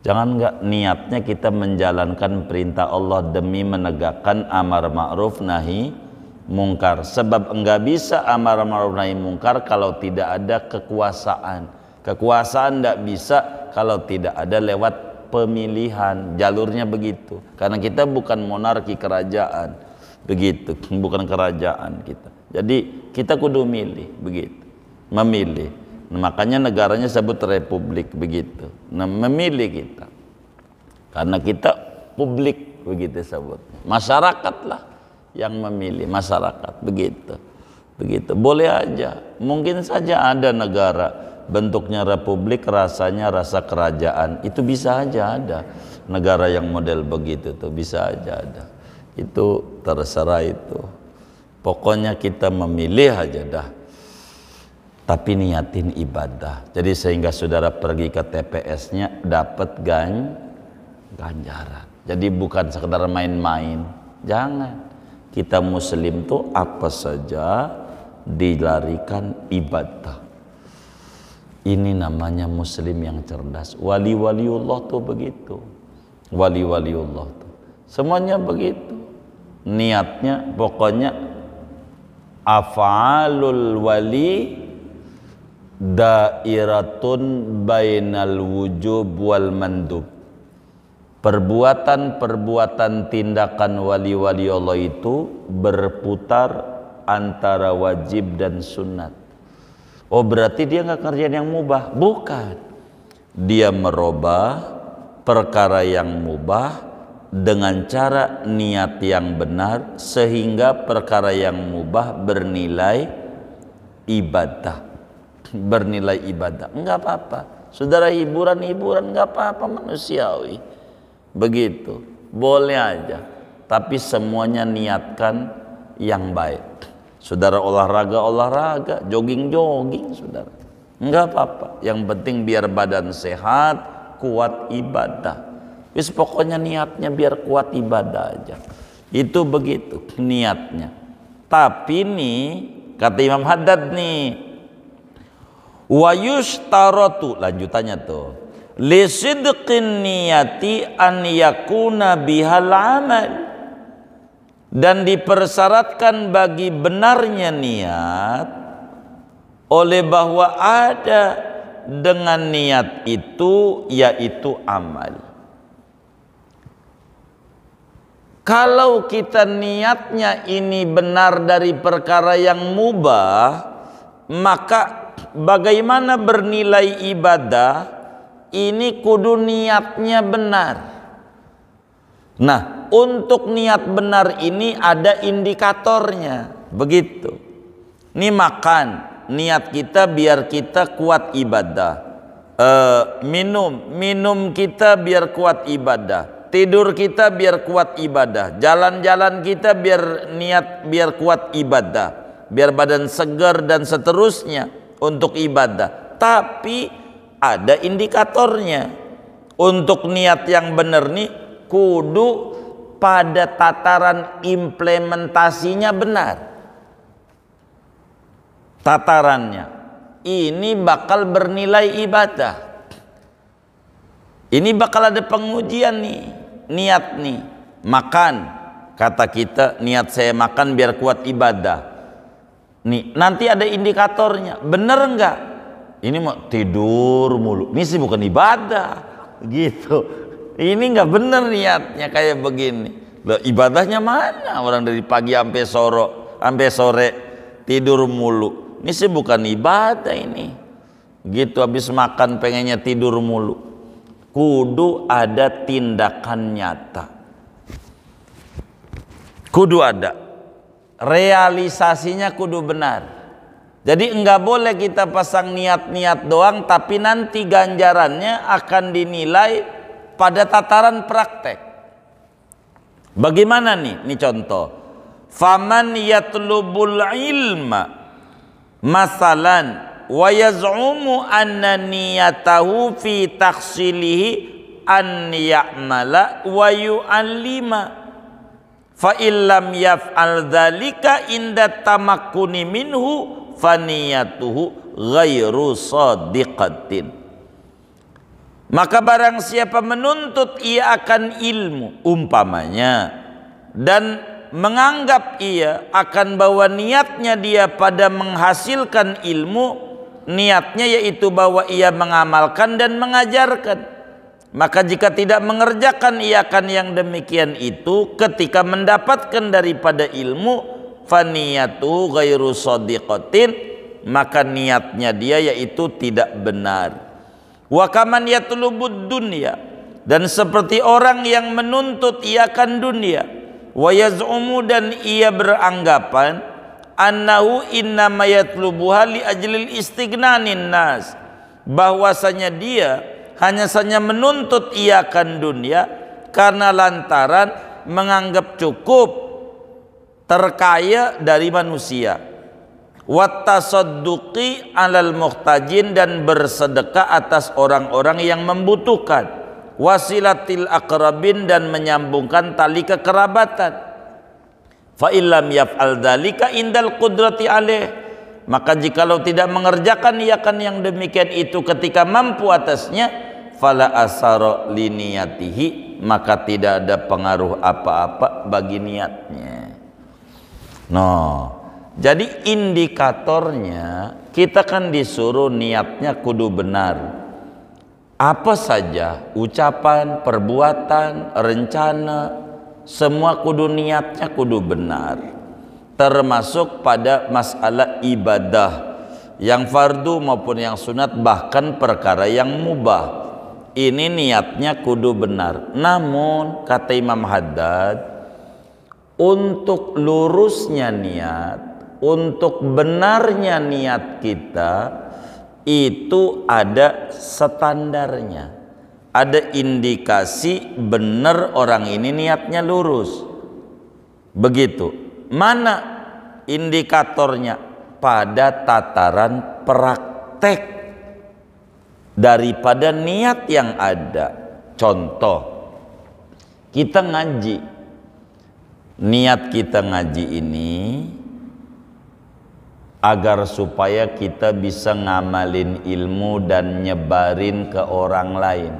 Jangan nggak niatnya kita menjalankan perintah Allah demi menegakkan amar ma'ruf nahi mungkar. Sebab enggak bisa amar ma'ruf nahi mungkar kalau tidak ada kekuasaan. Kekuasaan enggak bisa kalau tidak ada lewat pemilihan. Jalurnya begitu. Karena kita bukan monarki kerajaan. Begitu, bukan kerajaan kita. Jadi kita kudu milih begitu. Memilih makanya negaranya sebut republik begitu. Nah, memilih kita. Karena kita publik begitu sebut. Masyarakatlah yang memilih masyarakat begitu. Begitu. Boleh aja. Mungkin saja ada negara bentuknya republik, rasanya rasa kerajaan. Itu bisa aja ada. Negara yang model begitu tuh bisa aja ada. Itu terserah itu. Pokoknya kita memilih aja dah tapi niatin ibadah. Jadi sehingga saudara pergi ke TPS-nya dapat gan ganjaran. Jadi bukan sekedar main-main. Jangan. Kita muslim tuh apa saja dilarikan ibadah. Ini namanya muslim yang cerdas. Wali-waliullah tuh begitu. Wali-waliullah tuh. Semuanya begitu. Niatnya pokoknya afalul wali dairatun bainal wujub wal mandub perbuatan-perbuatan tindakan wali-wali Allah itu berputar antara wajib dan sunat oh berarti dia nggak kerjaan yang mubah bukan dia merubah perkara yang mubah dengan cara niat yang benar sehingga perkara yang mubah bernilai ibadah bernilai ibadah. Enggak apa-apa. Saudara hiburan-hiburan enggak apa-apa manusiawi. Begitu. Boleh aja. Tapi semuanya niatkan yang baik. Saudara olahraga olahraga, jogging jogging, saudara. Enggak apa-apa. Yang penting biar badan sehat, kuat ibadah. Wis pokoknya niatnya biar kuat ibadah aja. Itu begitu niatnya. Tapi nih kata Imam Haddad nih Wayus tarotu lanjutannya tuh. Lisidqin niyati an yakuna bihal amal. Dan dipersyaratkan bagi benarnya niat oleh bahwa ada dengan niat itu yaitu amal. Kalau kita niatnya ini benar dari perkara yang mubah, maka bagaimana bernilai ibadah ini kudu niatnya benar. Nah, untuk niat benar ini ada indikatornya, begitu. Ini makan, niat kita biar kita kuat ibadah. E, minum, minum kita biar kuat ibadah. Tidur kita biar kuat ibadah. Jalan-jalan kita biar niat biar kuat ibadah. Biar badan segar dan seterusnya untuk ibadah, tapi ada indikatornya. Untuk niat yang benar nih kudu pada tataran implementasinya benar. Tatarannya ini bakal bernilai ibadah. Ini bakal ada pengujian nih, niat nih. Makan, kata kita niat saya makan biar kuat ibadah Nih, nanti ada indikatornya. Bener enggak? Ini mau tidur mulu. Ini sih bukan ibadah. Gitu. Ini nggak bener niatnya kayak begini. Loh, ibadahnya mana orang dari pagi sampai sore, sampai sore tidur mulu. Ini sih bukan ibadah ini. Gitu habis makan pengennya tidur mulu. Kudu ada tindakan nyata. Kudu ada realisasinya kudu benar. Jadi enggak boleh kita pasang niat-niat doang tapi nanti ganjarannya akan dinilai pada tataran praktek. Bagaimana nih? Ini contoh. Faman yatlubul ilma masalan wa yaz'umu anna niyatahu fi taksilihi an ya'mala wa yu'allima fa illam yaf'al dzalika inda tamakkuni minhu faniyatuhu ghairu sadiqatin maka barang siapa menuntut ia akan ilmu umpamanya dan menganggap ia akan bawa niatnya dia pada menghasilkan ilmu niatnya yaitu bahwa ia mengamalkan dan mengajarkan maka jika tidak mengerjakan iakan yang demikian itu ketika mendapatkan daripada ilmu faniyatu ghairu sadiqatin maka niatnya dia yaitu tidak benar. Wa kaman yatlubud dunya dan seperti orang yang menuntut iakan dunia wa yaz'umu dan ia beranggapan annahu inna yatlubuha li ajlil istighnanin nas bahwasanya dia hanya saja menuntut iakan dunia karena lantaran menganggap cukup terkaya dari manusia wattasadduqi alal muhtajin dan bersedekah atas orang-orang yang membutuhkan wasilatil akrabin dan menyambungkan tali kekerabatan fa illam yaf'al dzalika indal qudrati alaih maka jikalau tidak mengerjakan iakan yang demikian itu ketika mampu atasnya fala asaro liniyatihi maka tidak ada pengaruh apa-apa bagi niatnya no jadi indikatornya kita kan disuruh niatnya kudu benar apa saja ucapan perbuatan rencana semua kudu niatnya kudu benar termasuk pada masalah ibadah yang fardu maupun yang sunat bahkan perkara yang mubah ini niatnya kudu benar namun kata Imam Haddad untuk lurusnya niat untuk benarnya niat kita itu ada standarnya ada indikasi benar orang ini niatnya lurus begitu mana indikatornya pada tataran praktek daripada niat yang ada. Contoh, kita ngaji. Niat kita ngaji ini agar supaya kita bisa ngamalin ilmu dan nyebarin ke orang lain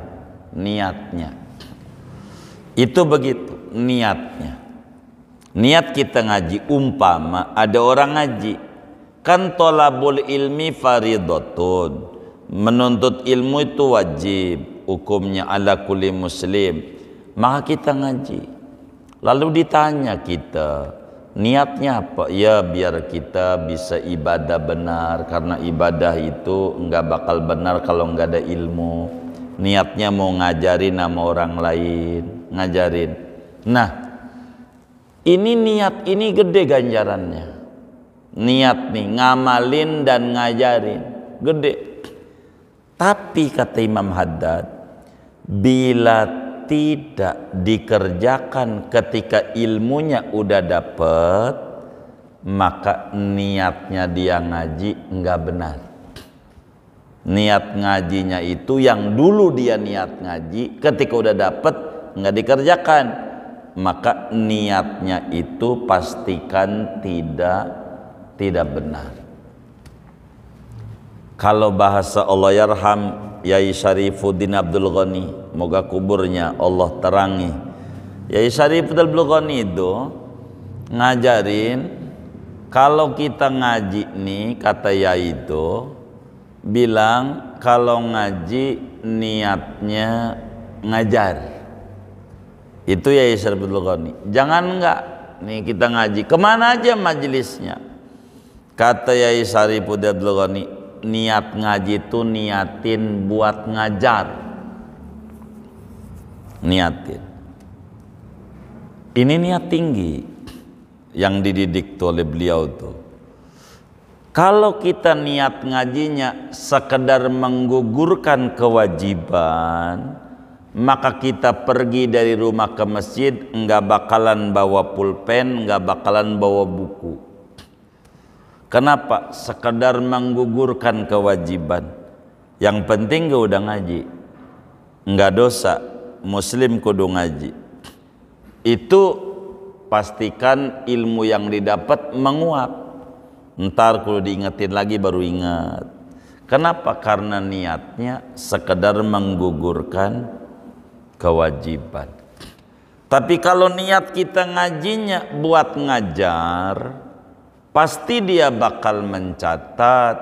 niatnya itu begitu niatnya niat kita ngaji umpama ada orang ngaji kan tolabul ilmi faridotun menuntut ilmu itu wajib hukumnya ala kulli muslim maka kita ngaji lalu ditanya kita niatnya apa ya biar kita bisa ibadah benar karena ibadah itu enggak bakal benar kalau enggak ada ilmu niatnya mau ngajarin nama orang lain ngajarin nah ini niat ini gede ganjarannya niat nih ngamalin dan ngajarin gede tapi kata Imam Haddad, bila tidak dikerjakan ketika ilmunya udah dapet, maka niatnya dia ngaji nggak benar. Niat ngajinya itu yang dulu dia niat ngaji, ketika udah dapet nggak dikerjakan, maka niatnya itu pastikan tidak tidak benar kalau bahasa Allah yarham Yai Syarifuddin Abdul Ghani moga kuburnya Allah terangi Yai Syarifuddin Abdul Ghani itu ngajarin kalau kita ngaji nih kata Yai itu bilang kalau ngaji niatnya ngajar itu Yai Syarifuddin Ghani jangan enggak nih kita ngaji kemana aja majelisnya kata Yai Syarifuddin Abdul Ghani niat ngaji itu niatin buat ngajar niatin ini niat tinggi yang dididik tuh oleh beliau tuh kalau kita niat ngajinya sekedar menggugurkan kewajiban maka kita pergi dari rumah ke masjid enggak bakalan bawa pulpen enggak bakalan bawa buku Kenapa? Sekedar menggugurkan kewajiban. Yang penting gak udah ngaji. Enggak dosa, muslim kudu ngaji. Itu pastikan ilmu yang didapat menguap. Ntar kudu diingetin lagi baru ingat. Kenapa? Karena niatnya sekedar menggugurkan kewajiban. Tapi kalau niat kita ngajinya buat ngajar, Pasti dia bakal mencatat,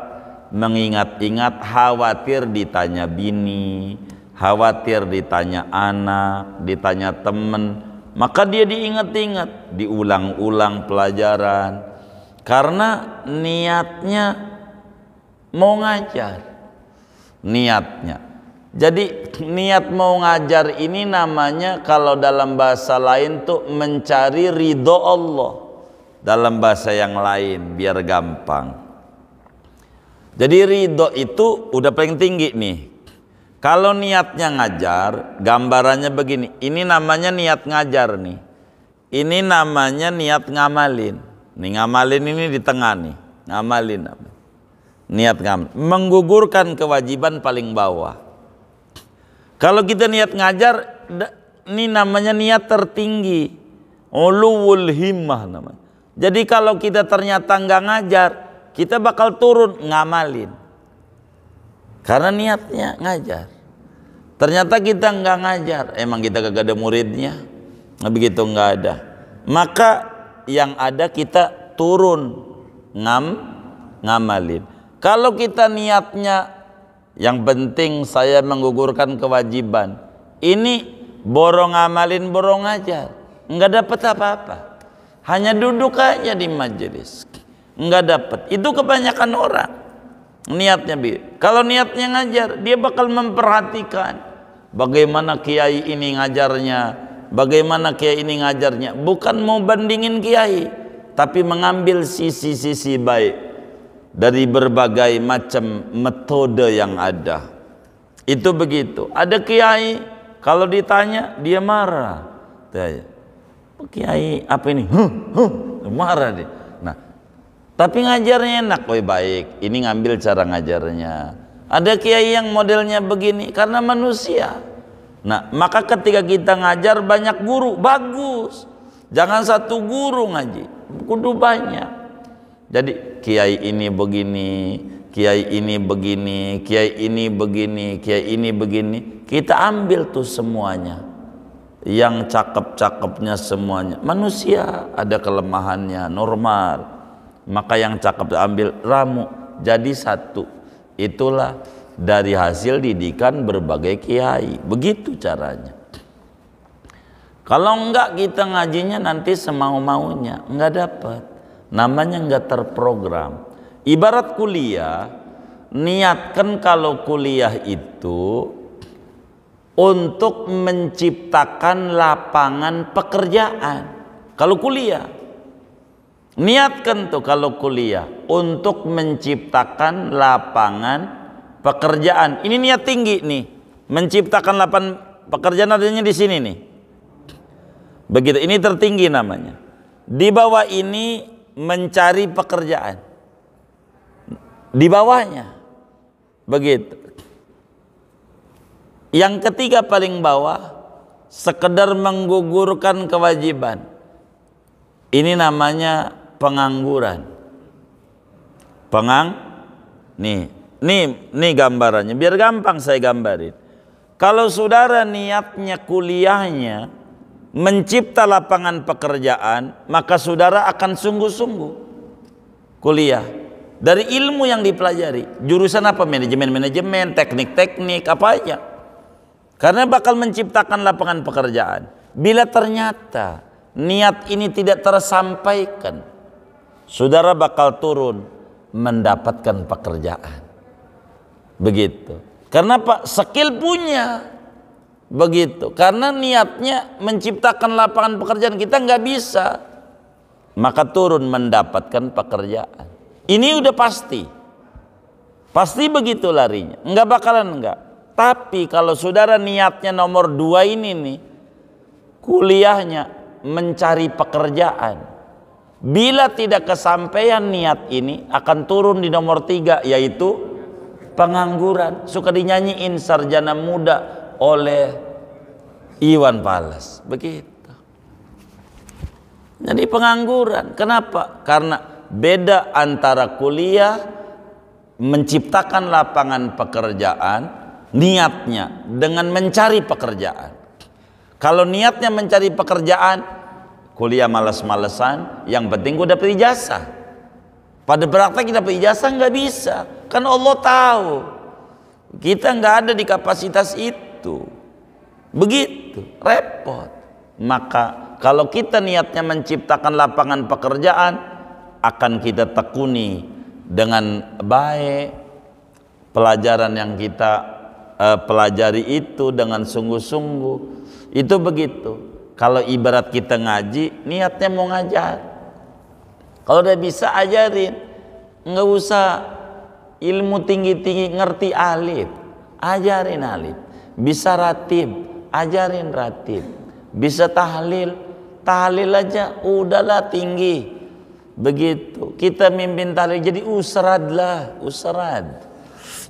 mengingat-ingat, khawatir ditanya bini, khawatir ditanya anak, ditanya teman. Maka dia diingat-ingat, diulang-ulang pelajaran. Karena niatnya mau ngajar. Niatnya. Jadi niat mau ngajar ini namanya kalau dalam bahasa lain tuh mencari ridho Allah dalam bahasa yang lain biar gampang. Jadi ridho itu udah paling tinggi nih. Kalau niatnya ngajar, gambarannya begini. Ini namanya niat ngajar nih. Ini namanya niat ngamalin. Nih ngamalin ini di tengah nih. Ngamalin apa? Niat ngamalin. Menggugurkan kewajiban paling bawah. Kalau kita niat ngajar, ini namanya niat tertinggi. Uluwul himmah namanya. Jadi kalau kita ternyata nggak ngajar, kita bakal turun ngamalin. Karena niatnya ngajar. Ternyata kita nggak ngajar, emang kita kagak ada muridnya. Nah, begitu nggak ada. Maka yang ada kita turun ngam ngamalin. Kalau kita niatnya yang penting saya menggugurkan kewajiban. Ini borong amalin borong aja. Nggak dapat apa-apa. Hanya duduk aja di majelis. Nggak dapat. Itu kebanyakan orang. Niatnya bi. Kalau niatnya ngajar, dia bakal memperhatikan bagaimana kiai ini ngajarnya, bagaimana kiai ini ngajarnya. Bukan mau bandingin kiai, tapi mengambil sisi-sisi baik dari berbagai macam metode yang ada. Itu begitu. Ada kiai kalau ditanya dia marah kiai apa ini huh, huh, marah deh nah tapi ngajarnya enak woi baik ini ngambil cara ngajarnya ada kiai yang modelnya begini karena manusia nah maka ketika kita ngajar banyak guru bagus jangan satu guru ngaji kudu banyak jadi kiai ini begini kiai ini begini kiai ini begini kiai ini begini kita ambil tuh semuanya yang cakep-cakepnya semuanya. Manusia ada kelemahannya, normal. Maka yang cakep ambil ramu, jadi satu. Itulah dari hasil didikan berbagai kiai. Begitu caranya. Kalau enggak kita ngajinya nanti semau-maunya, enggak dapat. Namanya enggak terprogram. Ibarat kuliah, niatkan kalau kuliah itu untuk menciptakan lapangan pekerjaan. Kalau kuliah, niatkan tuh kalau kuliah untuk menciptakan lapangan pekerjaan. Ini niat tinggi nih, menciptakan lapangan pekerjaan adanya di sini nih. Begitu, ini tertinggi namanya. Di bawah ini mencari pekerjaan. Di bawahnya. Begitu. Yang ketiga paling bawah sekedar menggugurkan kewajiban. Ini namanya pengangguran. Pengang nih, nih, nih gambarannya biar gampang saya gambarin. Kalau saudara niatnya kuliahnya mencipta lapangan pekerjaan, maka saudara akan sungguh-sungguh kuliah dari ilmu yang dipelajari. Jurusan apa? Manajemen, manajemen, teknik-teknik, apa aja. Karena bakal menciptakan lapangan pekerjaan. Bila ternyata niat ini tidak tersampaikan, saudara bakal turun mendapatkan pekerjaan. Begitu. Karena Pak skill punya. Begitu. Karena niatnya menciptakan lapangan pekerjaan kita nggak bisa. Maka turun mendapatkan pekerjaan. Ini udah pasti. Pasti begitu larinya. Enggak bakalan enggak. Tapi kalau saudara niatnya nomor dua ini nih, kuliahnya mencari pekerjaan. Bila tidak kesampaian niat ini akan turun di nomor tiga yaitu pengangguran. Suka dinyanyiin sarjana muda oleh Iwan Pales. Begitu. Jadi pengangguran. Kenapa? Karena beda antara kuliah menciptakan lapangan pekerjaan niatnya dengan mencari pekerjaan. Kalau niatnya mencari pekerjaan, kuliah males malesan yang penting gue dapet ijazah. Pada praktek kita dapat ijazah nggak bisa, kan Allah tahu kita nggak ada di kapasitas itu. Begitu repot. Maka kalau kita niatnya menciptakan lapangan pekerjaan akan kita tekuni dengan baik pelajaran yang kita uh, pelajari itu dengan sungguh-sungguh itu begitu kalau ibarat kita ngaji niatnya mau ngajar kalau udah bisa ajarin nggak usah ilmu tinggi-tinggi ngerti alif ajarin alif bisa ratib ajarin ratib bisa tahlil tahlil aja udahlah tinggi begitu kita mimpin tahlil jadi usradlah usrad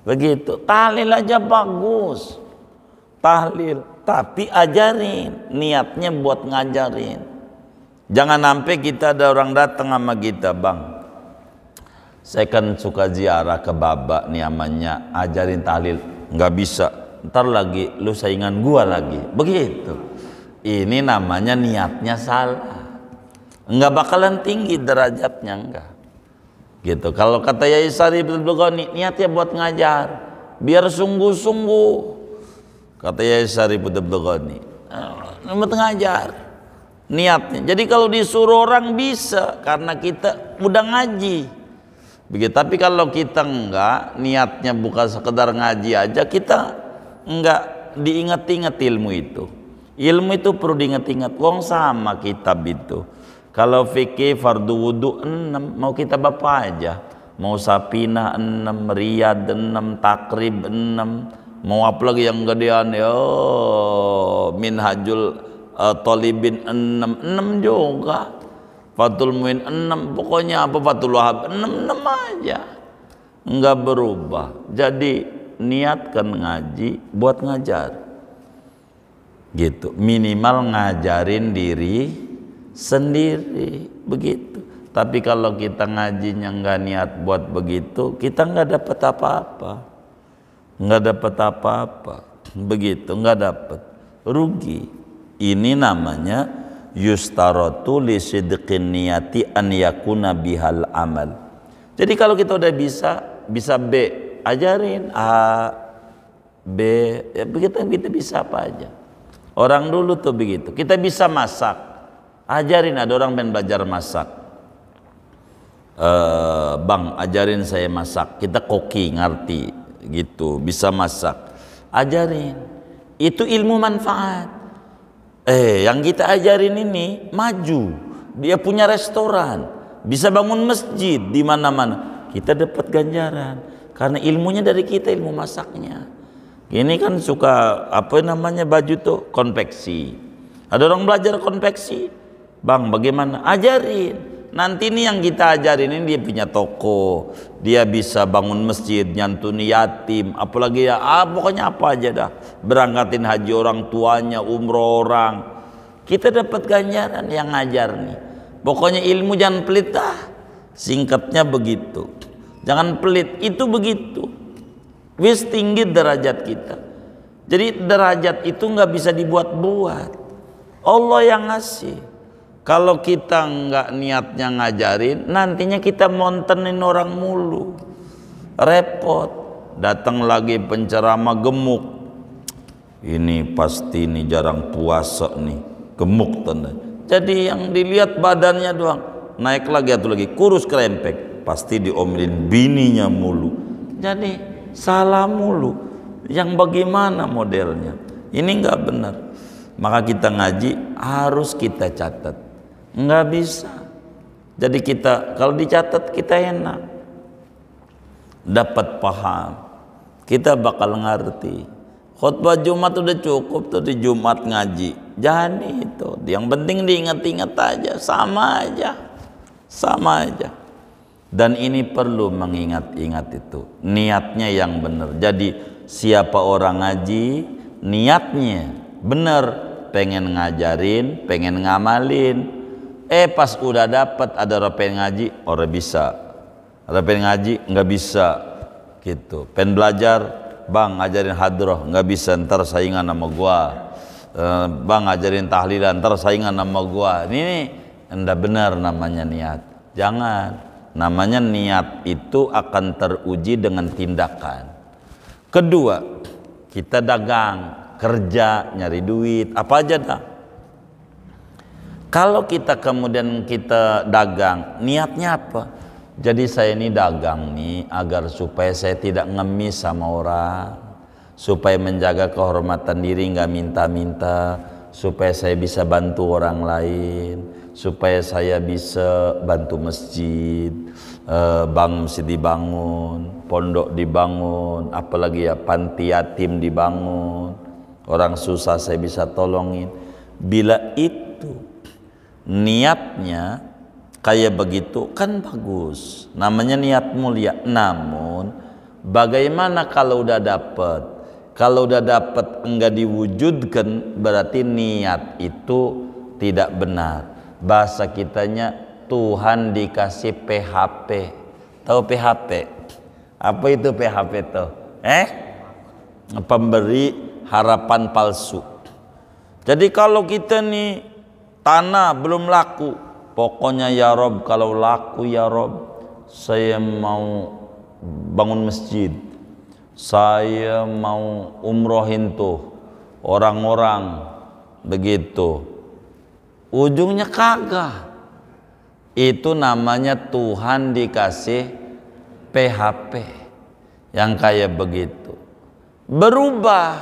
Begitu. Tahlil aja bagus. Tahlil. Tapi ajarin. Niatnya buat ngajarin. Jangan sampai kita ada orang datang sama kita, Bang. Saya kan suka ziarah ke babak nih amannya, ajarin tahlil. Nggak bisa. Ntar lagi lu saingan gua lagi. Begitu. Ini namanya niatnya salah. Nggak bakalan tinggi derajatnya, enggak gitu kalau kata Yai Sari betul niatnya buat ngajar biar sungguh-sungguh kata Yai Sari betul Ghani buat ah, ngajar niatnya jadi kalau disuruh orang bisa karena kita udah ngaji begitu tapi kalau kita enggak niatnya bukan sekedar ngaji aja kita enggak diingat-ingat ilmu itu ilmu itu perlu diingat-ingat wong sama kitab itu kalau fikih fardu wudhu enam, mau kita bapak aja. Mau sapina enam riyad enam takrib enam, Mau apa lagi yang gedean ya? Oh, minhajul uh, tolibin enam enam juga. Fatul Muin enam, pokoknya apa Fatul Wahab enam enam aja. Enggak berubah. Jadi niatkan ngaji buat ngajar gitu minimal ngajarin diri sendiri begitu. Tapi kalau kita ngajinya nggak niat buat begitu, kita nggak dapat apa-apa, nggak dapat apa-apa, begitu nggak dapat, rugi. Ini namanya yustarotu li sidqin an yakuna bihal amal. Jadi kalau kita udah bisa, bisa B, ajarin A, B, ya kita, kita bisa apa aja. Orang dulu tuh begitu. Kita bisa masak, ajarin ada orang pengen belajar masak e, bang ajarin saya masak kita koki ngerti gitu bisa masak ajarin itu ilmu manfaat eh yang kita ajarin ini maju dia punya restoran bisa bangun masjid di mana-mana kita dapat ganjaran karena ilmunya dari kita ilmu masaknya ini kan suka apa namanya baju tuh konveksi ada orang belajar konveksi Bang, bagaimana? Ajarin. Nanti ini yang kita ajarin ini dia punya toko, dia bisa bangun masjid, nyantuni yatim, apalagi ya, ah, pokoknya apa aja dah. Berangkatin haji orang tuanya, umroh orang. Kita dapat ganjaran yang ngajar nih. Pokoknya ilmu jangan pelit dah. Singkatnya begitu. Jangan pelit, itu begitu. Wis tinggi derajat kita. Jadi derajat itu nggak bisa dibuat-buat. Allah yang ngasih. Kalau kita nggak niatnya ngajarin, nantinya kita montenin orang mulu. Repot. Datang lagi penceramah gemuk. Ini pasti ini jarang puasa nih. Gemuk tanda. Jadi yang dilihat badannya doang. Naik lagi atau lagi kurus kerempek. Pasti diomelin bininya mulu. Jadi salah mulu. Yang bagaimana modelnya? Ini nggak benar. Maka kita ngaji harus kita catat nggak bisa jadi kita kalau dicatat kita enak dapat paham kita bakal ngerti khutbah Jumat udah cukup tuh di Jumat ngaji jangan itu yang penting diingat-ingat aja sama aja sama aja dan ini perlu mengingat-ingat itu niatnya yang benar jadi siapa orang ngaji niatnya benar pengen ngajarin pengen ngamalin Eh pas udah dapat ada orang ngaji, orang bisa. Ada pengen ngaji nggak bisa gitu. pen belajar, bang ngajarin hadroh nggak bisa ntar saingan nama gua. Eh, bang ngajarin tahlilan ntar saingan nama gua. Ini, ini enggak benar namanya niat. Jangan. Namanya niat itu akan teruji dengan tindakan. Kedua, kita dagang, kerja, nyari duit, apa aja dah kalau kita kemudian kita dagang, niatnya apa? Jadi saya ini dagang nih agar supaya saya tidak ngemis sama orang, supaya menjaga kehormatan diri nggak minta-minta, supaya saya bisa bantu orang lain, supaya saya bisa bantu masjid, eh, bangun masjid dibangun, pondok dibangun, apalagi ya panti yatim dibangun, orang susah saya bisa tolongin. Bila itu niatnya kayak begitu kan bagus namanya niat mulia namun bagaimana kalau udah dapet kalau udah dapet enggak diwujudkan berarti niat itu tidak benar bahasa kitanya Tuhan dikasih PHP tahu PHP apa itu PHP tuh eh pemberi harapan palsu jadi kalau kita nih tanah belum laku pokoknya ya Rob kalau laku ya Rob saya mau bangun masjid saya mau umrohin tuh orang-orang begitu ujungnya kagak itu namanya Tuhan dikasih PHP yang kayak begitu berubah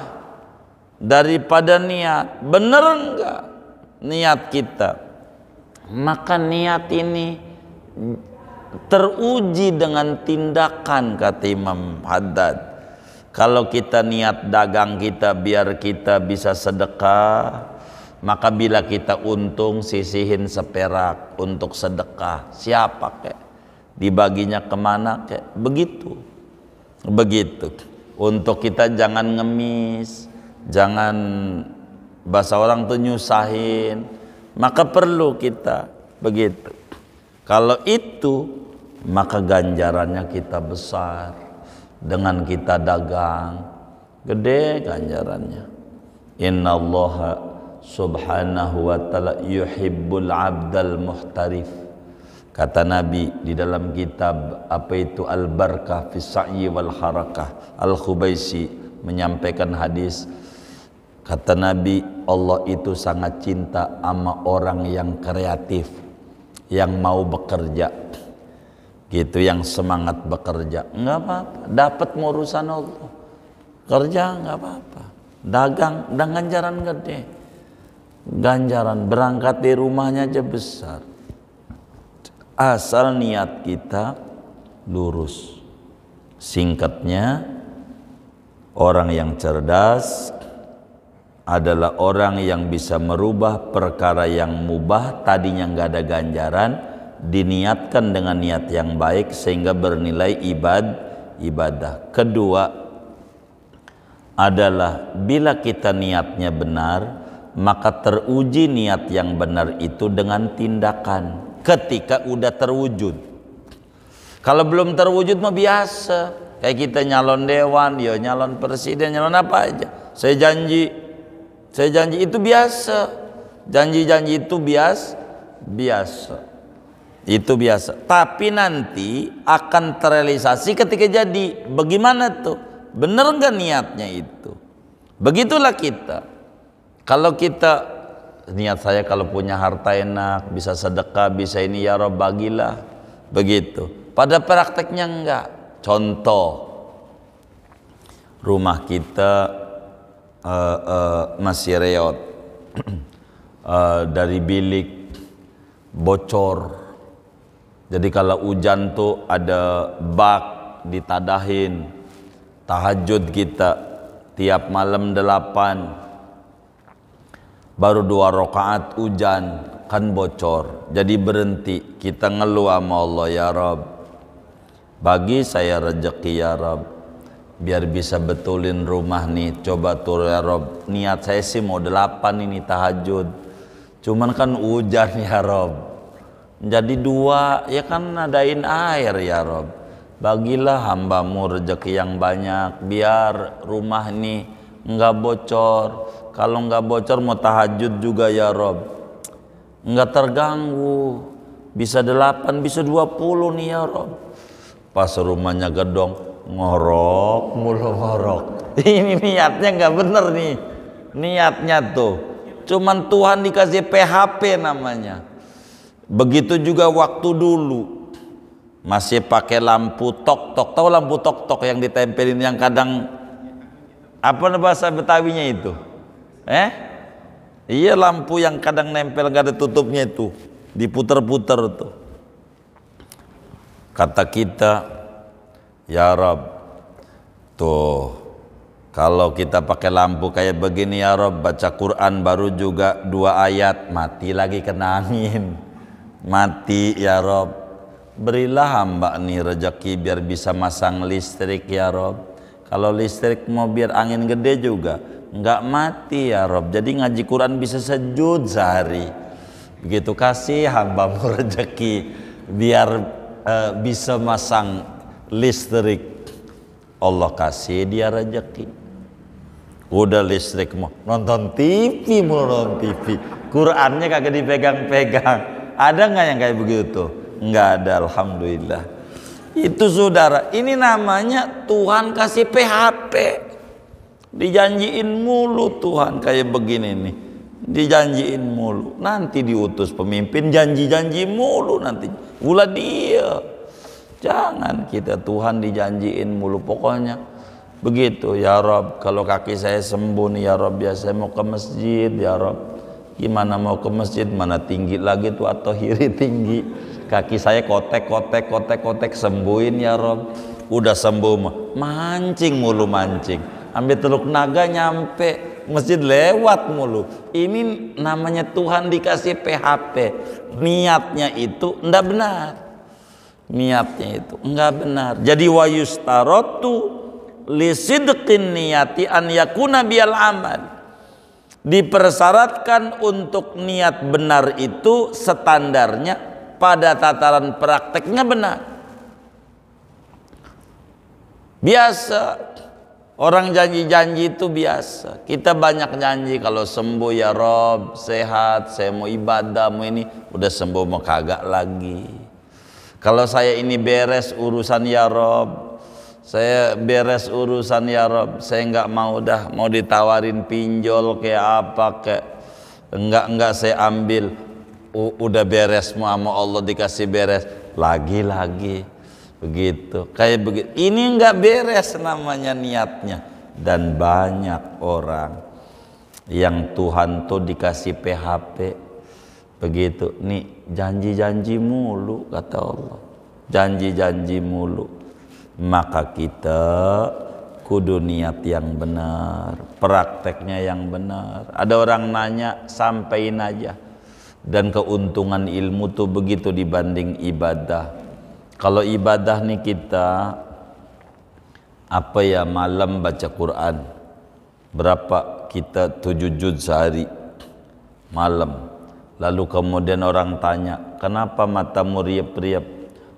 daripada niat bener enggak niat kita maka niat ini teruji dengan tindakan kata Imam Haddad kalau kita niat dagang kita biar kita bisa sedekah maka bila kita untung sisihin seperak untuk sedekah siapa kek dibaginya kemana kek begitu begitu untuk kita jangan ngemis jangan bahasa orang tuh nyusahin maka perlu kita begitu kalau itu maka ganjarannya kita besar dengan kita dagang gede ganjarannya inna allaha subhanahu wa ta'ala yuhibbul abdal muhtarif kata Nabi di dalam kitab apa itu al-barkah fi sa'yi wal harakah al-khubaisi menyampaikan hadis Kata Nabi, Allah itu sangat cinta sama orang yang kreatif, yang mau bekerja. Gitu, yang semangat bekerja. Enggak apa-apa, dapat urusan Allah. Kerja enggak apa-apa. Dagang dan ganjaran gede. Ganjaran berangkat di rumahnya aja besar. Asal niat kita lurus. Singkatnya, orang yang cerdas, adalah orang yang bisa merubah perkara yang mubah tadinya nggak ada ganjaran diniatkan dengan niat yang baik sehingga bernilai ibad ibadah. Kedua adalah bila kita niatnya benar maka teruji niat yang benar itu dengan tindakan ketika udah terwujud. Kalau belum terwujud mah biasa kayak kita nyalon dewan, yo ya nyalon presiden, nyalon apa aja. Saya janji saya janji itu biasa. Janji-janji itu bias biasa. Itu biasa. Tapi nanti akan terrealisasi ketika jadi. Bagaimana tuh? Bener nggak niatnya itu? Begitulah kita. Kalau kita niat saya kalau punya harta enak, bisa sedekah, bisa ini ya Rob bagilah. Begitu. Pada prakteknya enggak. Contoh, rumah kita uh, uh, masih reot uh, [clears throat] dari bilik bocor jadi kalau hujan tuh ada bak ditadahin tahajud kita tiap malam delapan baru dua rakaat hujan kan bocor jadi berhenti kita ngeluh sama Allah ya Rob bagi saya rezeki ya Rob biar bisa betulin rumah nih coba tuh ya Rob niat saya sih mau delapan ini tahajud cuman kan hujan [laughs] ya Rob jadi dua ya kan nadain air ya Rob bagilah hambamu rezeki yang banyak biar rumah ini nggak bocor kalau nggak bocor mau tahajud juga ya Rob nggak terganggu bisa delapan bisa dua puluh nih ya Rob pas rumahnya gedong ngorok mulu ngorok [laughs] ini niatnya nggak bener nih niatnya tuh cuman Tuhan dikasih PHP namanya begitu juga waktu dulu masih pakai lampu tok tok tahu lampu tok tok yang ditempelin yang kadang apa bahasa betawinya itu eh iya lampu yang kadang nempel gak ada tutupnya itu diputer-puter tuh kata kita Ya Rob. Tuh. Kalau kita pakai lampu kayak begini ya Rob, baca Quran baru juga dua ayat, mati lagi kena angin. Mati ya Rob. Berilah hamba nih rejeki biar bisa masang listrik ya Rob. Kalau listrik mau biar angin gede juga, nggak mati ya Rob. Jadi ngaji Quran bisa sejud sehari. Begitu kasih hamba hambamu [laughs] rejeki biar eh, bisa masang listrik Allah kasih dia rezeki udah listrik mau nonton TV mau nonton TV Qurannya kagak dipegang-pegang ada nggak yang kayak begitu nggak ada alhamdulillah itu saudara ini namanya Tuhan kasih PHP dijanjiin mulu Tuhan kayak begini nih dijanjiin mulu nanti diutus pemimpin janji-janji mulu nanti ulah dia Jangan kita Tuhan dijanjiin mulu pokoknya. Begitu ya Rob, kalau kaki saya sembuh nih ya Rob, ya saya mau ke masjid ya Rob. Gimana mau ke masjid, mana tinggi lagi tuh atau hiri [laughs] tinggi. Kaki saya kotek, kotek, kotek, kotek, sembuhin ya Rob. Udah sembuh mah, mancing mulu mancing. Ambil teluk naga nyampe, masjid lewat mulu. Ini namanya Tuhan dikasih PHP. Niatnya itu ndak benar niatnya itu enggak benar jadi wayustaratu lisidqin niyati an yakuna bial amal dipersyaratkan untuk niat benar itu standarnya pada tataran prakteknya benar biasa orang janji-janji itu biasa kita banyak janji kalau sembuh ya Rob sehat saya mau ibadah mau ini udah sembuh mau kagak lagi kalau saya ini beres urusan ya Rob, saya beres urusan ya Rob, saya nggak mau dah mau ditawarin pinjol kayak apa kayak enggak enggak saya ambil U udah beres sama Allah dikasih beres lagi-lagi begitu kayak begitu ini enggak beres namanya niatnya dan banyak orang yang Tuhan tuh dikasih PHP begitu nih janji-janji mulu kata Allah janji-janji mulu maka kita kudu niat yang benar prakteknya yang benar ada orang nanya sampaikan aja dan keuntungan ilmu tuh begitu dibanding ibadah kalau ibadah nih kita apa ya malam baca Quran berapa kita tujuh juz sehari malam Lalu kemudian orang tanya, kenapa matamu riap-riap?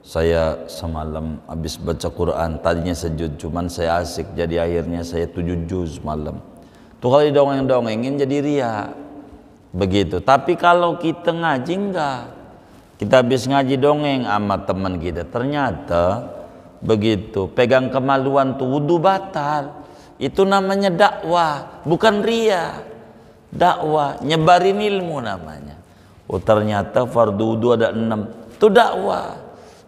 Saya semalam habis baca Quran, tadinya sejud, cuman saya asik, jadi akhirnya saya tujuh juz malam. Tuh kalau dongeng dongengin jadi ria. Begitu. Tapi kalau kita ngaji enggak. Kita habis ngaji dongeng sama teman kita. Ternyata begitu. Pegang kemaluan tuh wudhu batal. Itu namanya dakwah, bukan ria. Dakwah, nyebarin ilmu namanya. Oh ternyata fardu wudu ada enam. Itu dakwah.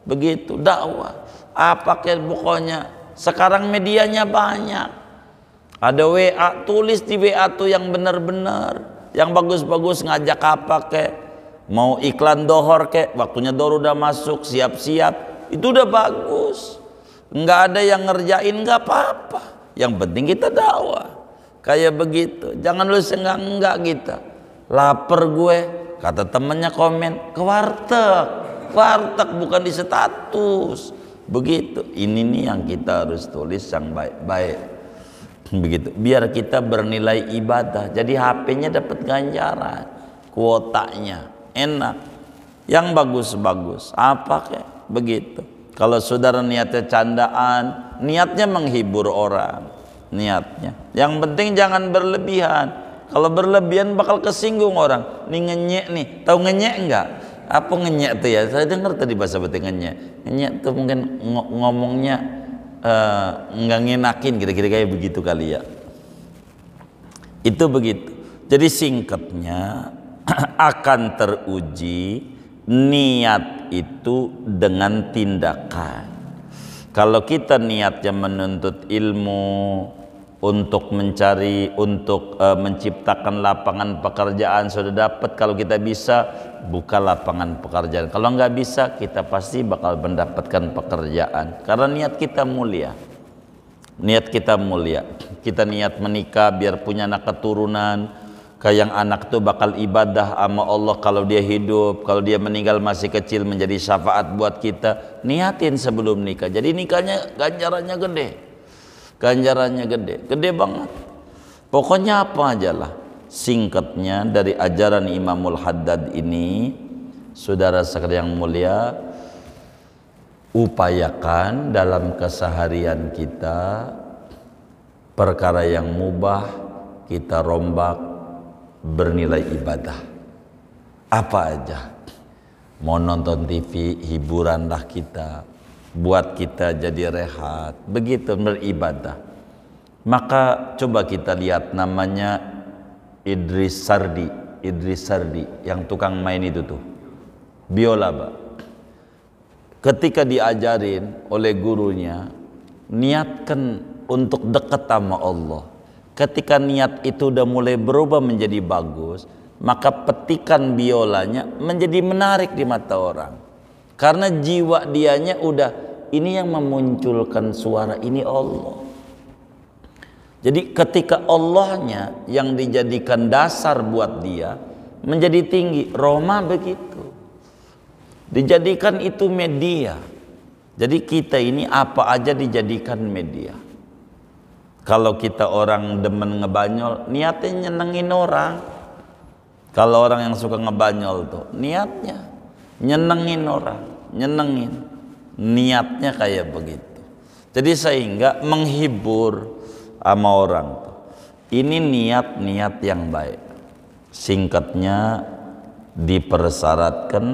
Begitu dakwah. Apa pokoknya sekarang medianya banyak. Ada WA, tulis di WA tuh yang benar-benar, yang bagus-bagus ngajak apa kek. Mau iklan dohor kek, waktunya dohor udah masuk, siap-siap. Itu udah bagus. Enggak ada yang ngerjain enggak apa-apa. Yang penting kita dakwah. Kayak begitu. Jangan lu senggang enggak kita. Laper gue, Kata temannya komen, ke warteg. Warteg bukan di status. Begitu. Ini nih yang kita harus tulis yang baik-baik. Begitu. Biar kita bernilai ibadah. Jadi HP-nya dapat ganjaran. Kuotanya. Enak. Yang bagus-bagus. Apa kayak? Begitu. Kalau saudara niatnya candaan, niatnya menghibur orang. Niatnya. Yang penting jangan berlebihan kalau berlebihan bakal kesinggung orang. Nih ngenyek nih, tahu ngenyek enggak? Apa ngenyek tuh ya? Saya dengar tadi bahasa beti ngenyek. Ngenyek tuh mungkin ng ngomongnya uh, nggak ngenakin kira-kira kayak begitu kali ya. Itu begitu. Jadi singkatnya [clears throat] akan teruji niat itu dengan tindakan. Kalau kita niatnya menuntut ilmu, untuk mencari untuk uh, menciptakan lapangan pekerjaan sudah dapat kalau kita bisa buka lapangan pekerjaan kalau nggak bisa kita pasti bakal mendapatkan pekerjaan karena niat kita mulia niat kita mulia kita niat menikah biar punya anak keturunan kayak yang anak tuh bakal ibadah sama Allah kalau dia hidup, kalau dia meninggal masih kecil menjadi syafaat buat kita. Niatin sebelum nikah. Jadi nikahnya ganjarannya gede ganjarannya gede gede banget pokoknya apa aja lah singkatnya dari ajaran Imamul Haddad ini saudara sekalian yang mulia upayakan dalam keseharian kita perkara yang mubah kita rombak bernilai ibadah apa aja mau nonton TV hiburanlah kita buat kita jadi rehat, begitu beribadah. Maka coba kita lihat namanya Idris Sardi, Idris Sardi yang tukang main itu tuh. Biola, Pak. Ketika diajarin oleh gurunya, niatkan untuk dekat sama Allah. Ketika niat itu udah mulai berubah menjadi bagus, maka petikan biolanya menjadi menarik di mata orang karena jiwa dianya udah ini yang memunculkan suara ini Allah. Jadi ketika Allahnya yang dijadikan dasar buat dia menjadi tinggi. Roma begitu. Dijadikan itu media. Jadi kita ini apa aja dijadikan media. Kalau kita orang demen ngebanyol, niatnya nyenengin orang. Kalau orang yang suka ngebanyol tuh, niatnya nyenengin orang, nyenengin. Niatnya kayak begitu. Jadi sehingga menghibur sama orang. Ini niat-niat yang baik. Singkatnya dipersyaratkan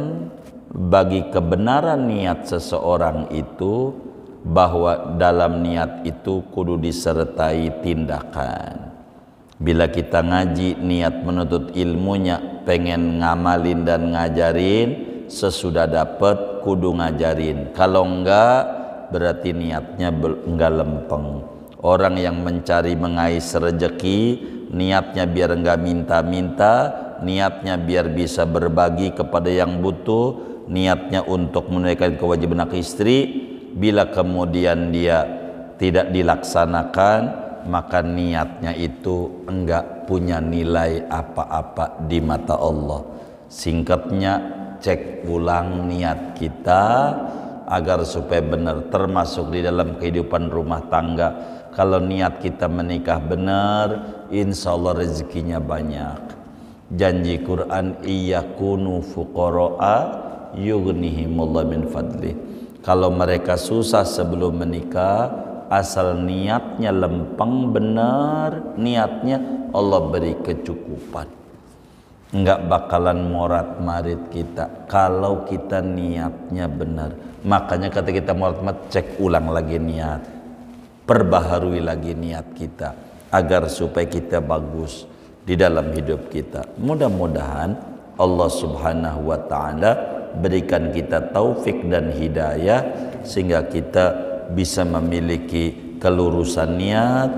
bagi kebenaran niat seseorang itu bahwa dalam niat itu kudu disertai tindakan. Bila kita ngaji niat menuntut ilmunya pengen ngamalin dan ngajarin sesudah dapat kudu ngajarin kalau enggak berarti niatnya enggak lempeng orang yang mencari mengais rejeki niatnya biar enggak minta-minta niatnya biar bisa berbagi kepada yang butuh niatnya untuk menunaikan kewajiban anak istri bila kemudian dia tidak dilaksanakan maka niatnya itu enggak punya nilai apa-apa di mata Allah singkatnya cek ulang niat kita agar supaya benar termasuk di dalam kehidupan rumah tangga kalau niat kita menikah benar insya Allah rezekinya banyak janji Quran iya kunu fuqara'a yugnihimullah min fadli kalau mereka susah sebelum menikah asal niatnya lempeng benar niatnya Allah beri kecukupan nggak bakalan morat marit kita kalau kita niatnya benar makanya kata kita morat marit cek ulang lagi niat perbaharui lagi niat kita agar supaya kita bagus di dalam hidup kita mudah-mudahan Allah subhanahu wa ta'ala berikan kita taufik dan hidayah sehingga kita bisa memiliki kelurusan niat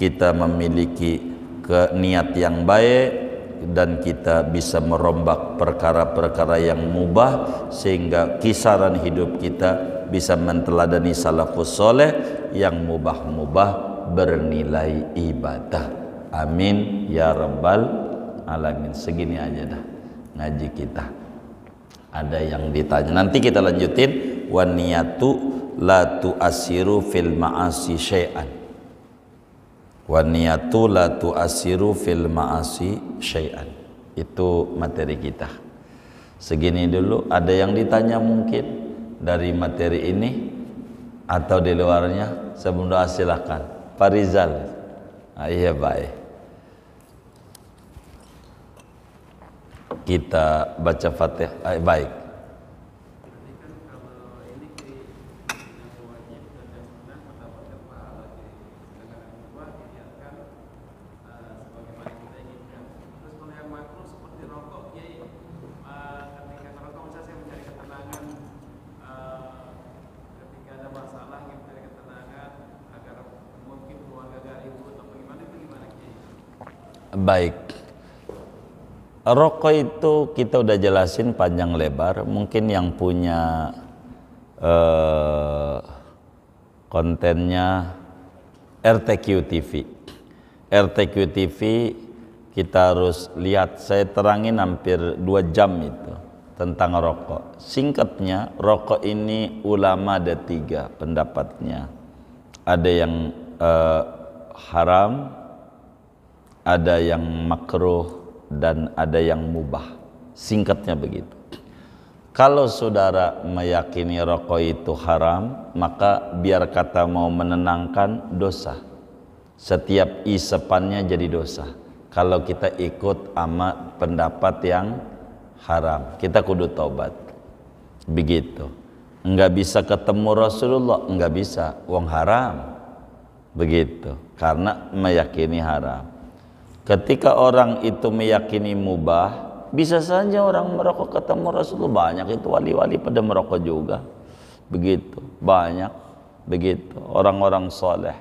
kita memiliki ke niat yang baik dan kita bisa merombak perkara-perkara yang mubah sehingga kisaran hidup kita bisa menteladani salafus soleh yang mubah-mubah bernilai ibadah amin ya rabbal alamin segini aja dah ngaji kita ada yang ditanya nanti kita lanjutin waniyatu la tu'asiru fil ma'asi syai'an wa niyatu la tu'asiru fil ma'asi syai'an itu materi kita segini dulu ada yang ditanya mungkin dari materi ini atau di luarnya sebelum doa silakan Pak Rizal nah, iya baik kita baca fatih, fatihah ah, baik Baik. Rokok itu kita udah jelasin panjang lebar. Mungkin yang punya uh, kontennya RTQ TV. RTQ TV kita harus lihat. Saya terangin hampir dua jam itu tentang rokok. Singkatnya, rokok ini ulama ada tiga pendapatnya. Ada yang uh, haram, ada yang makruh dan ada yang mubah singkatnya begitu kalau saudara meyakini rokok itu haram maka biar kata mau menenangkan dosa setiap isepannya jadi dosa kalau kita ikut sama pendapat yang haram kita kudu taubat begitu Enggak bisa ketemu Rasulullah enggak bisa Uang haram begitu karena meyakini haram Ketika orang itu meyakini mubah, bisa saja orang merokok ketemu Rasulullah banyak itu wali-wali pada merokok juga. Begitu, banyak begitu orang-orang soleh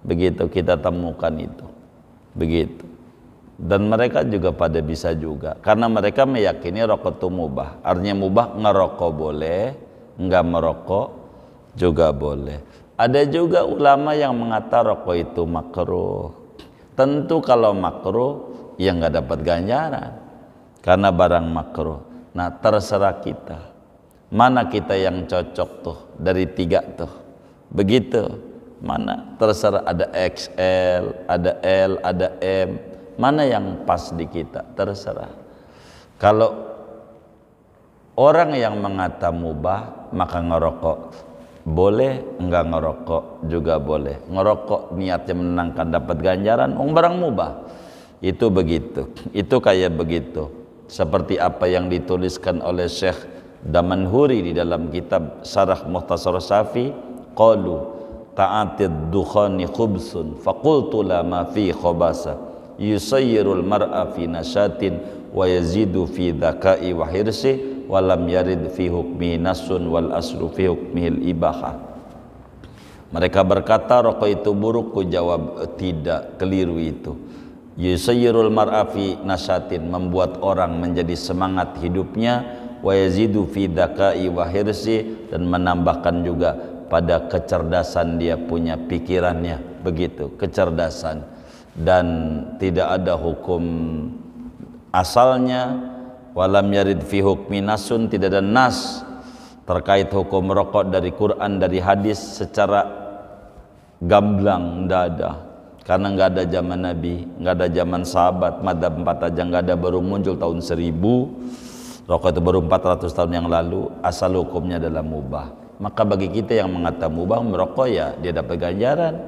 begitu kita temukan itu begitu dan mereka juga pada bisa juga karena mereka meyakini rokok itu mubah artinya mubah ngerokok boleh nggak merokok juga boleh ada juga ulama yang mengata rokok itu makruh Tentu kalau makro yang nggak dapat ganjaran karena barang makro. Nah terserah kita mana kita yang cocok tuh dari tiga tuh begitu mana terserah ada XL, ada L, ada M mana yang pas di kita terserah kalau orang yang mengata mubah maka ngerokok boleh enggak ngerokok juga boleh ngerokok niatnya menenangkan dapat ganjaran oh barang mubah itu begitu itu kayak begitu seperti apa yang dituliskan oleh Syekh Damanhuri di dalam kitab Sarah Muhtasar Safi qalu ta'atid dukhani khubsun faqultu la ma fi khubasa yusayyirul mar'a fi nashatin wa yazidu fi dhaka'i wa hirsi walam yarid fi hukmi nasun wal asru fi hukmihil ibaha mereka berkata rokok itu buruk ku jawab eh, tidak keliru itu yusayirul mar'afi nasatin membuat orang menjadi semangat hidupnya wa yazidu fi daka'i wa hirsi dan menambahkan juga pada kecerdasan dia punya pikirannya begitu kecerdasan dan tidak ada hukum asalnya walam yarid fi hukmi nasun tidak ada nas terkait hukum merokok dari Quran dari hadis secara gamblang tidak ada karena nggak ada zaman Nabi nggak ada zaman sahabat madhab empat aja nggak ada baru muncul tahun seribu rokok itu baru 400 tahun yang lalu asal hukumnya adalah mubah maka bagi kita yang mengatakan mubah merokok ya dia dapat ganjaran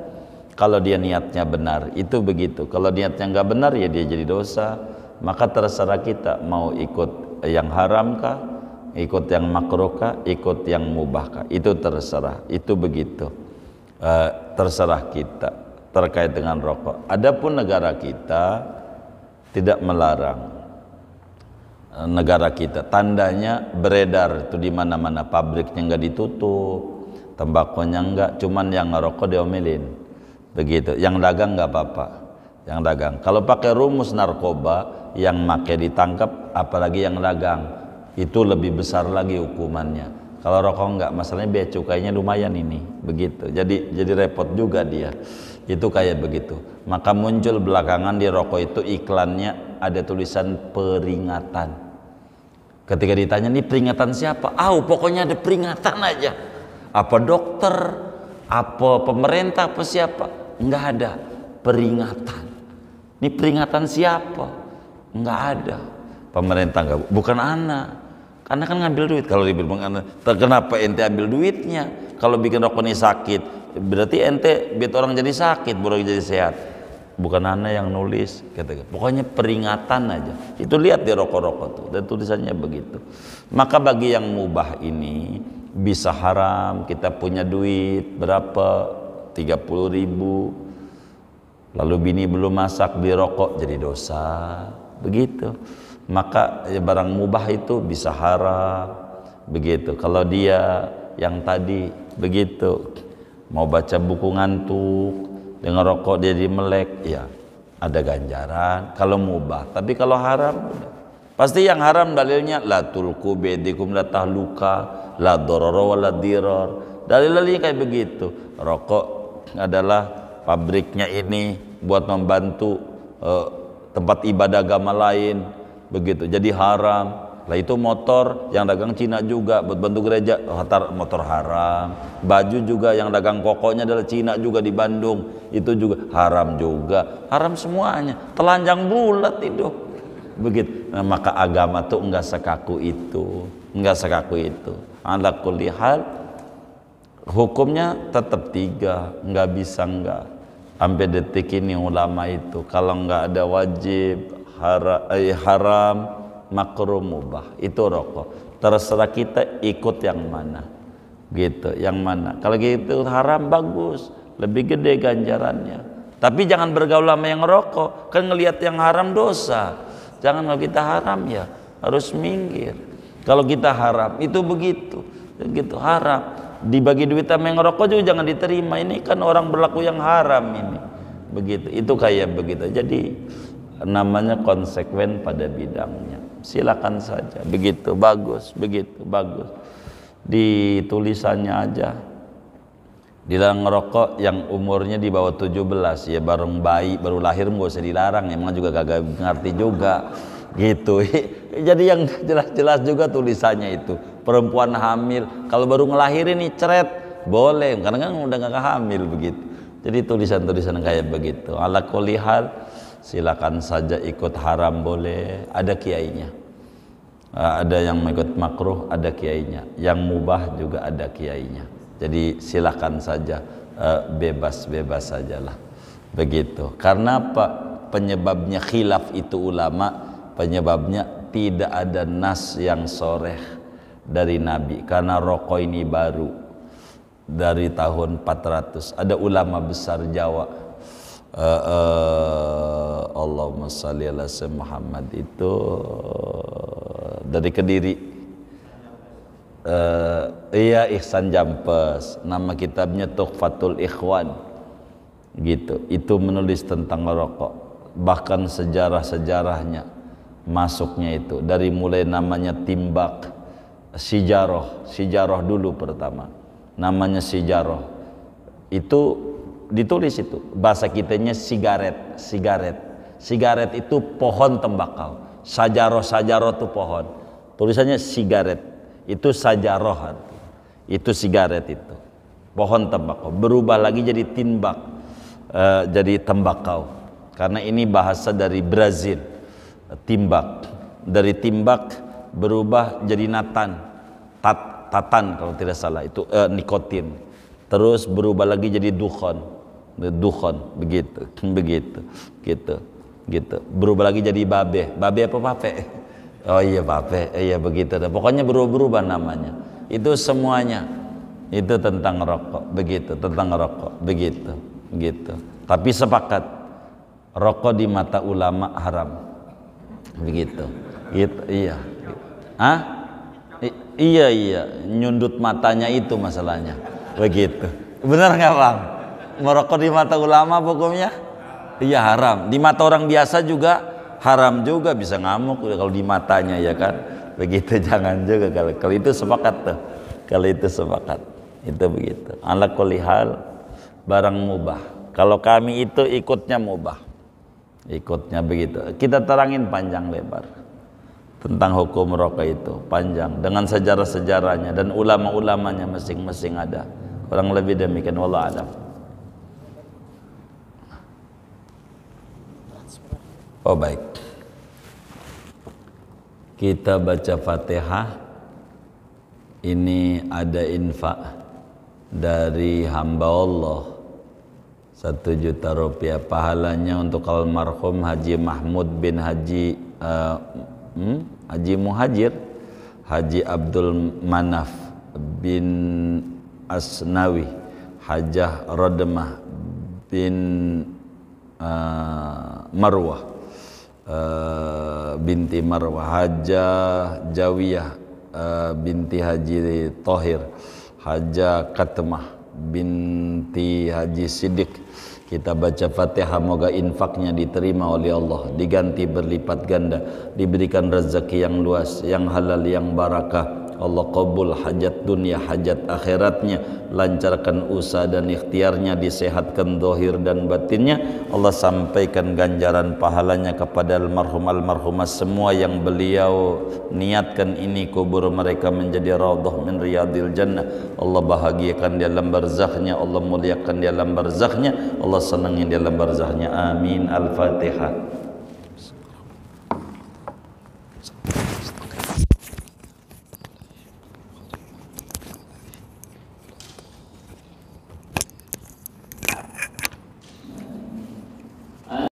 kalau dia niatnya benar itu begitu kalau niatnya nggak benar ya dia jadi dosa maka terserah kita mau ikut yang haram kah ikut yang makruh kah ikut yang mubah kah itu terserah itu begitu e, terserah kita terkait dengan rokok adapun negara kita tidak melarang eh, negara kita. Tandanya beredar itu di mana-mana pabriknya enggak ditutup, tembakonya enggak cuman yang ngerokok diomelin. Begitu. Yang dagang enggak apa-apa yang dagang. Kalau pakai rumus narkoba yang make ditangkap apalagi yang dagang itu lebih besar lagi hukumannya. Kalau rokok enggak, masalahnya biaya cukainya lumayan ini, begitu. Jadi jadi repot juga dia. Itu kayak begitu. Maka muncul belakangan di rokok itu iklannya ada tulisan peringatan. Ketika ditanya ini peringatan siapa? Ah, oh, pokoknya ada peringatan aja. Apa dokter? Apa pemerintah? Apa siapa? Enggak ada peringatan. Ini peringatan siapa? Enggak ada. Pemerintah nggak, bukan anak. Karena kan ngambil duit. Kalau dibilang kenapa ente ambil duitnya? Kalau bikin rokok ini sakit, berarti ente biar orang jadi sakit, baru jadi sehat. Bukan anak yang nulis, kata Pokoknya peringatan aja. Itu lihat di rokok-rokok tuh, dan tulisannya begitu. Maka bagi yang mubah ini bisa haram, kita punya duit berapa? 30 ribu, lalu bini belum masak beli rokok jadi dosa begitu maka ya, barang mubah itu bisa haram begitu kalau dia yang tadi begitu mau baca buku ngantuk dengan rokok dia melek ya ada ganjaran kalau mubah tapi kalau haram udah. pasti yang haram dalilnya la tulku bedikum la tahluka la dororo wa la diror dalil-dalilnya kayak begitu rokok adalah pabriknya ini buat membantu uh, tempat ibadah agama lain begitu jadi haram lah itu motor yang dagang Cina juga buat bantu gereja motor haram baju juga yang dagang kokonya adalah Cina juga di Bandung itu juga haram juga haram semuanya telanjang bulat itu begitu nah, maka agama tuh enggak sekaku itu enggak sekaku itu Anda kulihat hukumnya tetap tiga enggak bisa enggak sampai detik ini ulama itu kalau nggak ada wajib eh, haram makruh mubah itu rokok terserah kita ikut yang mana gitu yang mana kalau gitu haram bagus lebih gede ganjarannya tapi jangan bergaul sama yang rokok kan ngelihat yang haram dosa jangan kalau kita haram ya harus minggir kalau kita haram itu begitu begitu haram dibagi duit sama yang ngerokok juga jangan diterima ini kan orang berlaku yang haram ini begitu itu kayak begitu jadi namanya konsekuen pada bidangnya silakan saja begitu bagus begitu bagus di tulisannya aja dilarang ngerokok yang umurnya di bawah 17 ya bareng bayi baru lahir nggak usah dilarang emang juga kagak ngerti juga gitu [laughs] jadi yang jelas-jelas juga tulisannya itu perempuan hamil kalau baru ngelahirin nih ceret boleh karena kan udah nggak hamil begitu jadi tulisan-tulisan kayak begitu ala lihat, silakan saja ikut haram boleh ada kiainya ah, ada yang mengikut makruh ada kiainya yang mubah juga ada kiainya jadi silakan saja eh, bebas-bebas sajalah begitu karena apa penyebabnya khilaf itu ulama penyebabnya tidak ada nas yang soreh dari Nabi karena rokok ini baru dari tahun 400 ada ulama besar Jawa uh, uh, Allahumma salli ala Muhammad itu eh, dari Kediri uh, iya Ihsan Jampes nama kitabnya Tuhfatul Ikhwan gitu itu menulis tentang rokok bahkan sejarah-sejarahnya masuknya itu dari mulai namanya timbak sijaroh sijaroh dulu pertama namanya sijaroh itu ditulis itu bahasa kitanya sigaret sigaret sigaret itu pohon tembakau sajaroh sajaroh itu pohon tulisannya sigaret itu sajaroh itu sigaret itu pohon tembakau berubah lagi jadi timbak e, jadi tembakau karena ini bahasa dari Brazil timbak dari timbak berubah jadi natan tat, tatan kalau tidak salah itu eh, nikotin terus berubah lagi jadi dukhon dukhon begitu [laughs] begitu gitu gitu berubah lagi jadi babe babe apa pape [laughs] oh iya pape eh, iya begitu pokoknya berubah-berubah namanya itu semuanya itu tentang rokok begitu tentang rokok begitu gitu tapi sepakat rokok di mata ulama haram begitu gitu iya Hah? I iya iya, nyundut matanya itu masalahnya. Begitu. Benar nggak bang? Merokok di mata ulama pokoknya, Iya haram. Di mata orang biasa juga haram juga bisa ngamuk kalau di matanya ya kan. Begitu [laughs] jangan juga kalau kalau itu sepakat tuh. Kalau itu sepakat. Itu begitu. Ala hal barang mubah. Kalau kami itu ikutnya mubah. Ikutnya begitu. Kita terangin panjang lebar tentang hukum rokok itu panjang dengan sejarah-sejarahnya dan ulama-ulamanya masing-masing ada kurang lebih demikian wallah alam oh baik kita baca fatihah ini ada infak dari hamba Allah satu juta rupiah pahalanya untuk almarhum Haji Mahmud bin Haji uh, hmm? Haji Muhajir Haji Abdul Manaf bin Asnawi Hajah Rodemah bin uh, Marwah uh, binti Marwah Hajah Jawiyah uh, binti Haji Tohir Hajah Katemah binti Haji Sidik kita baca Fatihah moga infaknya diterima oleh Allah, diganti berlipat ganda, diberikan rezeki yang luas, yang halal, yang barakah, Allah kabul hajat dunia hajat akhiratnya lancarkan usaha dan ikhtiarnya disehatkan dohir dan batinnya Allah sampaikan ganjaran pahalanya kepada almarhum almarhumah semua yang beliau niatkan ini kubur mereka menjadi raudhah min riyadil jannah Allah bahagiakan di dalam barzakhnya Allah muliakan di dalam barzakhnya Allah senangi di dalam barzakhnya amin al-fatihah